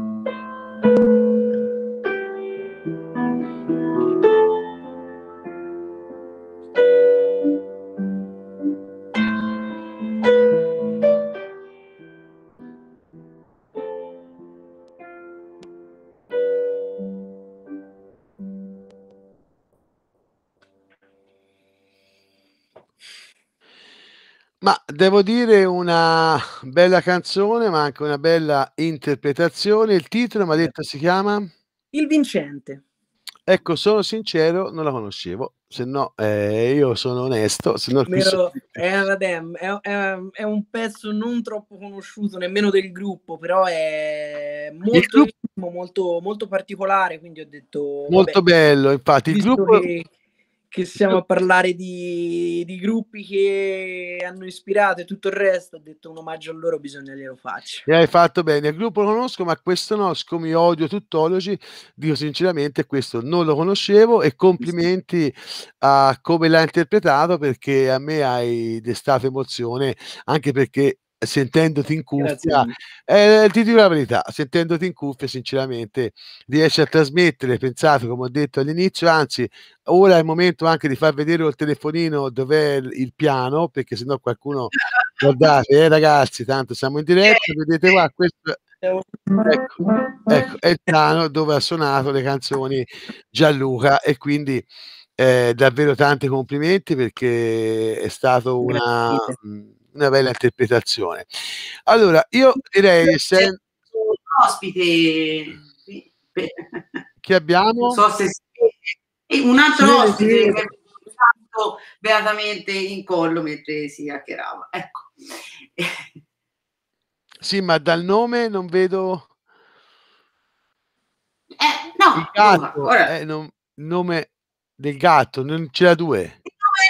devo dire una bella canzone, ma anche una bella interpretazione. Il titolo, mi ha detto, si chiama? Il Vincente. Ecco, sono sincero, non la conoscevo, se no eh, io sono onesto. Se no Vero, è, vabbè, è, è, è, un pezzo non troppo conosciuto nemmeno del gruppo, però è molto, molto, molto particolare, quindi ho detto... Molto vabbè, bello, infatti, il gruppo... Che, che stiamo a parlare di, di, gruppi che hanno ispirato e tutto il resto, ho detto un omaggio a loro, bisogna glielo faccio. E hai fatto bene, il gruppo lo conosco, ma questo no, siccome io odio tuttologi, dico sinceramente questo non lo conoscevo e complimenti a come l'ha interpretato perché a me hai destato emozione, anche perché sentendoti in cuffia, eh, ti dico la verità, sentendoti in cuffia sinceramente riesci a trasmettere, pensate come ho detto all'inizio, anzi ora è il momento anche di far vedere col telefonino dov'è il piano, perché sennò qualcuno, guardate eh, ragazzi, tanto siamo in eh, diretta, vedete qua, questo Ecco, ecco, è il piano dove ha suonato le canzoni Gianluca e quindi eh, davvero tanti complimenti perché è stato una... Grazie una bella interpretazione. Allora, io direi... che Se... Un ospite che abbiamo? Non so se... Un altro sì, ospite sì. che beatamente in collo mentre si chiacchierava. Ecco. Sì, ma dal nome non vedo... Eh, no, gatto, ora. Eh, non, nome del gatto, non c'era due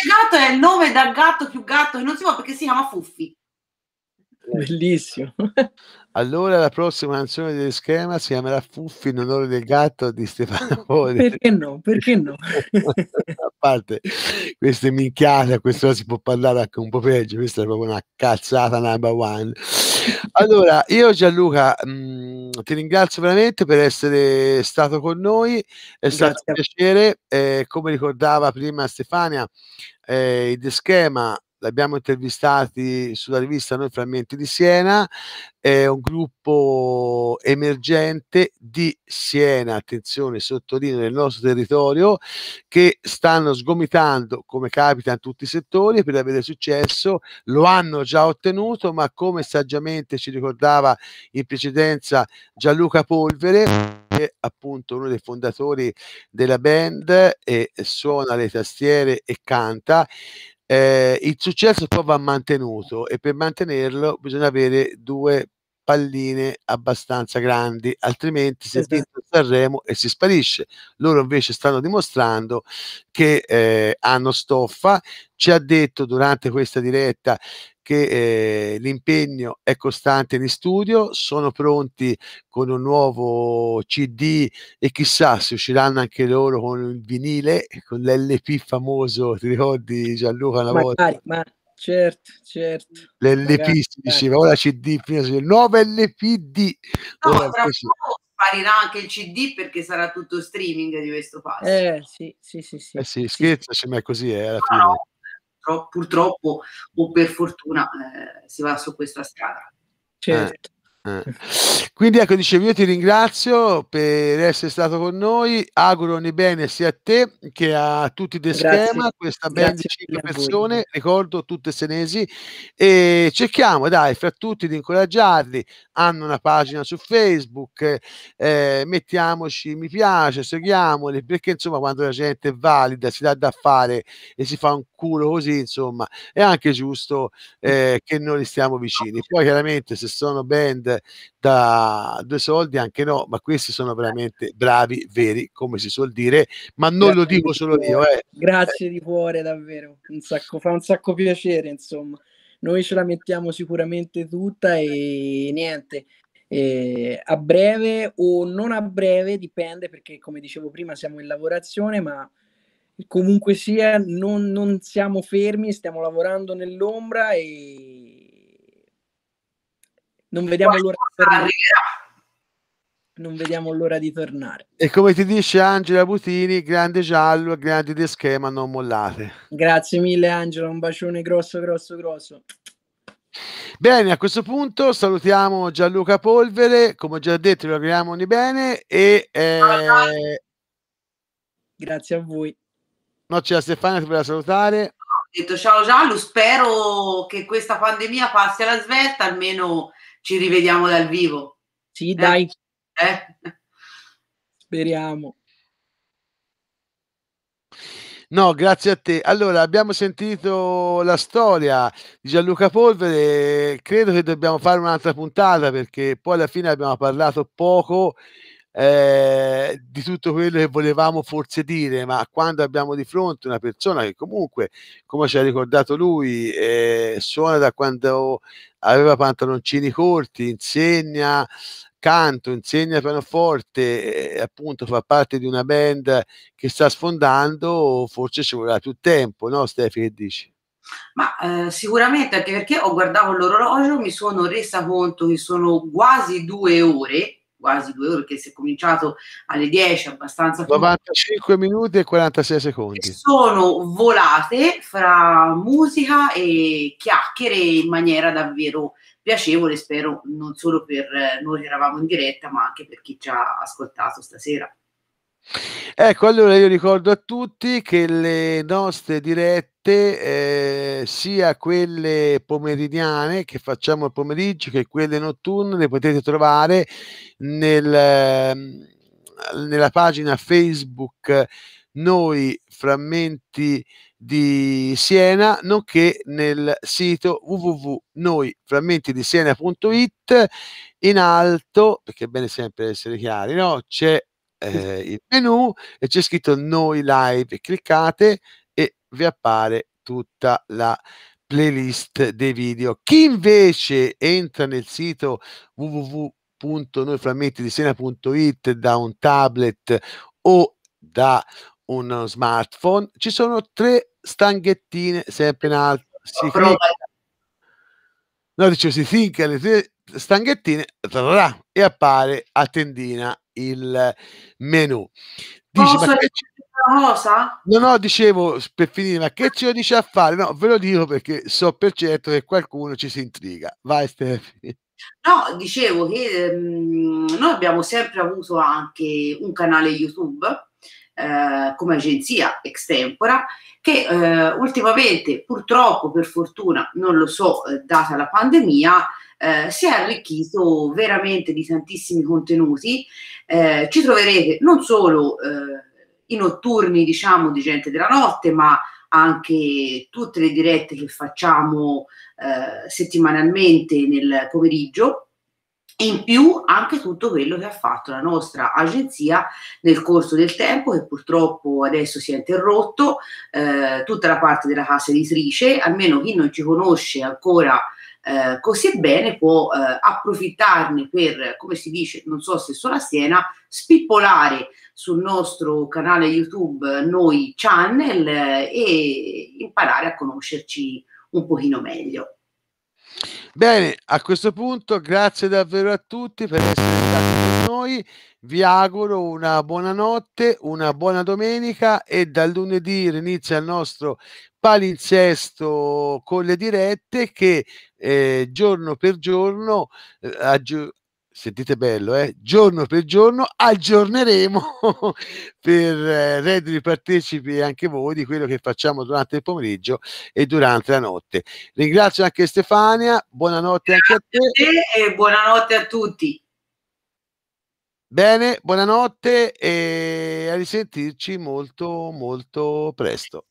gatto è il nome dal gatto più gatto che non si può perché si chiama Fuffi. Bellissimo. Allora la prossima canzone del schema si chiamerà Fuffi in onore del gatto di Stefano Poli. Perché no? Perché no? a parte queste minchiate, a questo si può parlare anche un po' peggio, questa è proprio una cazzata number one. Allora, io Gianluca mh, mm, ti ringrazio veramente per essere stato con noi, è stato un piacere, eh, come ricordava prima Stefania, eh, il schema l'abbiamo intervistati sulla rivista Noi Frammenti di Siena, è un gruppo emergente di Siena, attenzione, sottolineo, nel nostro territorio, che stanno sgomitando, come capita in tutti i settori, per avere successo, lo hanno già ottenuto, ma come saggiamente ci ricordava in precedenza Gianluca Polvere, che è appunto uno dei fondatori della band e suona le tastiere e canta eh, il successo però va mantenuto e per mantenerlo bisogna avere due palline abbastanza grandi, altrimenti si esatto. vince Sanremo e si sparisce. Loro invece stanno dimostrando che eh, hanno stoffa. Ci ha detto durante questa diretta che eh, l'impegno è costante in studio, sono pronti con un nuovo CD e chissà se usciranno anche loro con il vinile, con l'LP famoso, ti ricordi Gianluca una Magari, volta? Ma Certo, certo. L'LP si diceva, ora CD, prima si diceva, nuova LPD. No, tra poco sparirà anche il CD perché sarà tutto streaming di questo passo. Eh sì, sì, sì. sì. Eh sì, scherzaci, sì. ma è così, eh, alla fine. no purtroppo o per fortuna eh, si va su questa strada. Certo. Eh. Eh. Quindi ecco, dicevo, io ti ringrazio per essere stato con noi, auguro ogni bene sia a te che a tutti del schema, questa band di 5 persone, ricordo tutte senesi, e cerchiamo dai, fra tutti di incoraggiarli, hanno una pagina su Facebook, eh, mettiamoci mi piace, seguiamoli, perché insomma quando la gente è valida si dà da fare e si fa un culo così, insomma, è anche giusto eh, che noi stiamo vicini. Poi chiaramente se sono band da due soldi, anche no, ma questi sono veramente bravi, veri, come si suol dire, ma non grazie lo dico solo di io. Eh. Grazie di cuore, davvero, un sacco, fa un sacco piacere, insomma. Noi ce la mettiamo sicuramente tutta e niente, eh, a breve o non a breve, dipende perché come dicevo prima siamo in lavorazione, ma comunque sia non, non siamo fermi, stiamo lavorando nell'ombra e non vediamo l'ora di tornare. Non vediamo l'ora di tornare. E come ti dice Angela Butini, grande giallo e grandi di schema, non mollate. Grazie mille Angela, un bacione grosso, grosso, grosso. Bene, a questo punto salutiamo Gianluca Polvere, come ho già detto, lo auguriamo di bene e... Eh... Grazie a voi. No, c'è la Stefania che voleva salutare. Ho detto ciao Giallo, spero che questa pandemia passi alla svelta, almeno ci rivediamo dal vivo. Sì, eh? dai. Eh? Speriamo. No, grazie a te. Allora, abbiamo sentito la storia di Gianluca Polvere, credo che dobbiamo fare un'altra puntata perché poi alla fine abbiamo parlato poco eh, di tutto quello che volevamo forse dire, ma quando abbiamo di fronte una persona che comunque, come ci ha ricordato lui, eh, suona da quando aveva pantaloncini corti, insegna canto, insegna pianoforte, eh, appunto fa parte di una band che sta sfondando, forse ci vorrà più tempo, no Stefi, che dici? Ma eh, sicuramente anche perché ho guardato l'orologio, mi sono resa conto che sono quasi due ore quasi due ore che si è cominciato alle 10 abbastanza 95 minuti e 46 secondi sono volate fra musica e chiacchiere in maniera davvero piacevole spero non solo per eh, noi che eravamo in diretta ma anche per chi ci ha ascoltato stasera Ecco, allora io ricordo a tutti che le nostre dirette, eh, sia quelle pomeridiane che facciamo al pomeriggio che quelle notturne, le potete trovare nel, ehm, nella pagina Facebook Noi Frammenti di Siena, nonché nel sito www.noiframmentidisiena.it. In alto, perché è bene sempre essere chiari, no? c'è eh, il menu e c'è scritto Noi Live. Cliccate e vi appare tutta la playlist dei video. Chi invece entra nel sito www.noiframmentidisena.it da un tablet o da uno smartphone, ci sono tre stanghettine sempre in alto. Si clicca, No, dice si finca le tue stanghettine trarà, e appare a tendina il menu. Dice, Posso ma che cosa? No, no, dicevo per finire, ma che ce lo dice a fare? No, ve lo dico perché so per certo che qualcuno ci si intriga. Vai, Stefani. No, dicevo che ehm, noi abbiamo sempre avuto anche un canale YouTube eh, come agenzia extempora che eh, ultimamente purtroppo per fortuna non lo so eh, data la pandemia eh, si è arricchito veramente di tantissimi contenuti eh, ci troverete non solo i notturni diciamo di gente della notte ma anche tutte le dirette che facciamo settimanalmente nel pomeriggio e in più anche tutto quello che ha fatto la nostra agenzia nel corso del tempo, che purtroppo adesso si è interrotto, eh, tutta la parte della casa editrice, almeno chi non ci conosce ancora eh, così bene può eh, approfittarne per, come si dice, non so se sola Siena, spippolare sul nostro canale YouTube eh, Noi Channel eh, e imparare a conoscerci un pochino meglio. Bene, a questo punto grazie davvero a tutti per essere stati con noi, vi auguro una buona notte, una buona domenica e dal lunedì inizia il nostro palinsesto con le dirette che eh, giorno per giorno eh, aggi- sentite bello, eh? giorno per giorno aggiorneremo per eh, rendere partecipi anche voi di quello che facciamo durante il pomeriggio e durante la notte. Ringrazio anche Stefania, buonanotte Grazie anche a te. E buonanotte a tutti. Bene, buonanotte e a risentirci molto molto presto.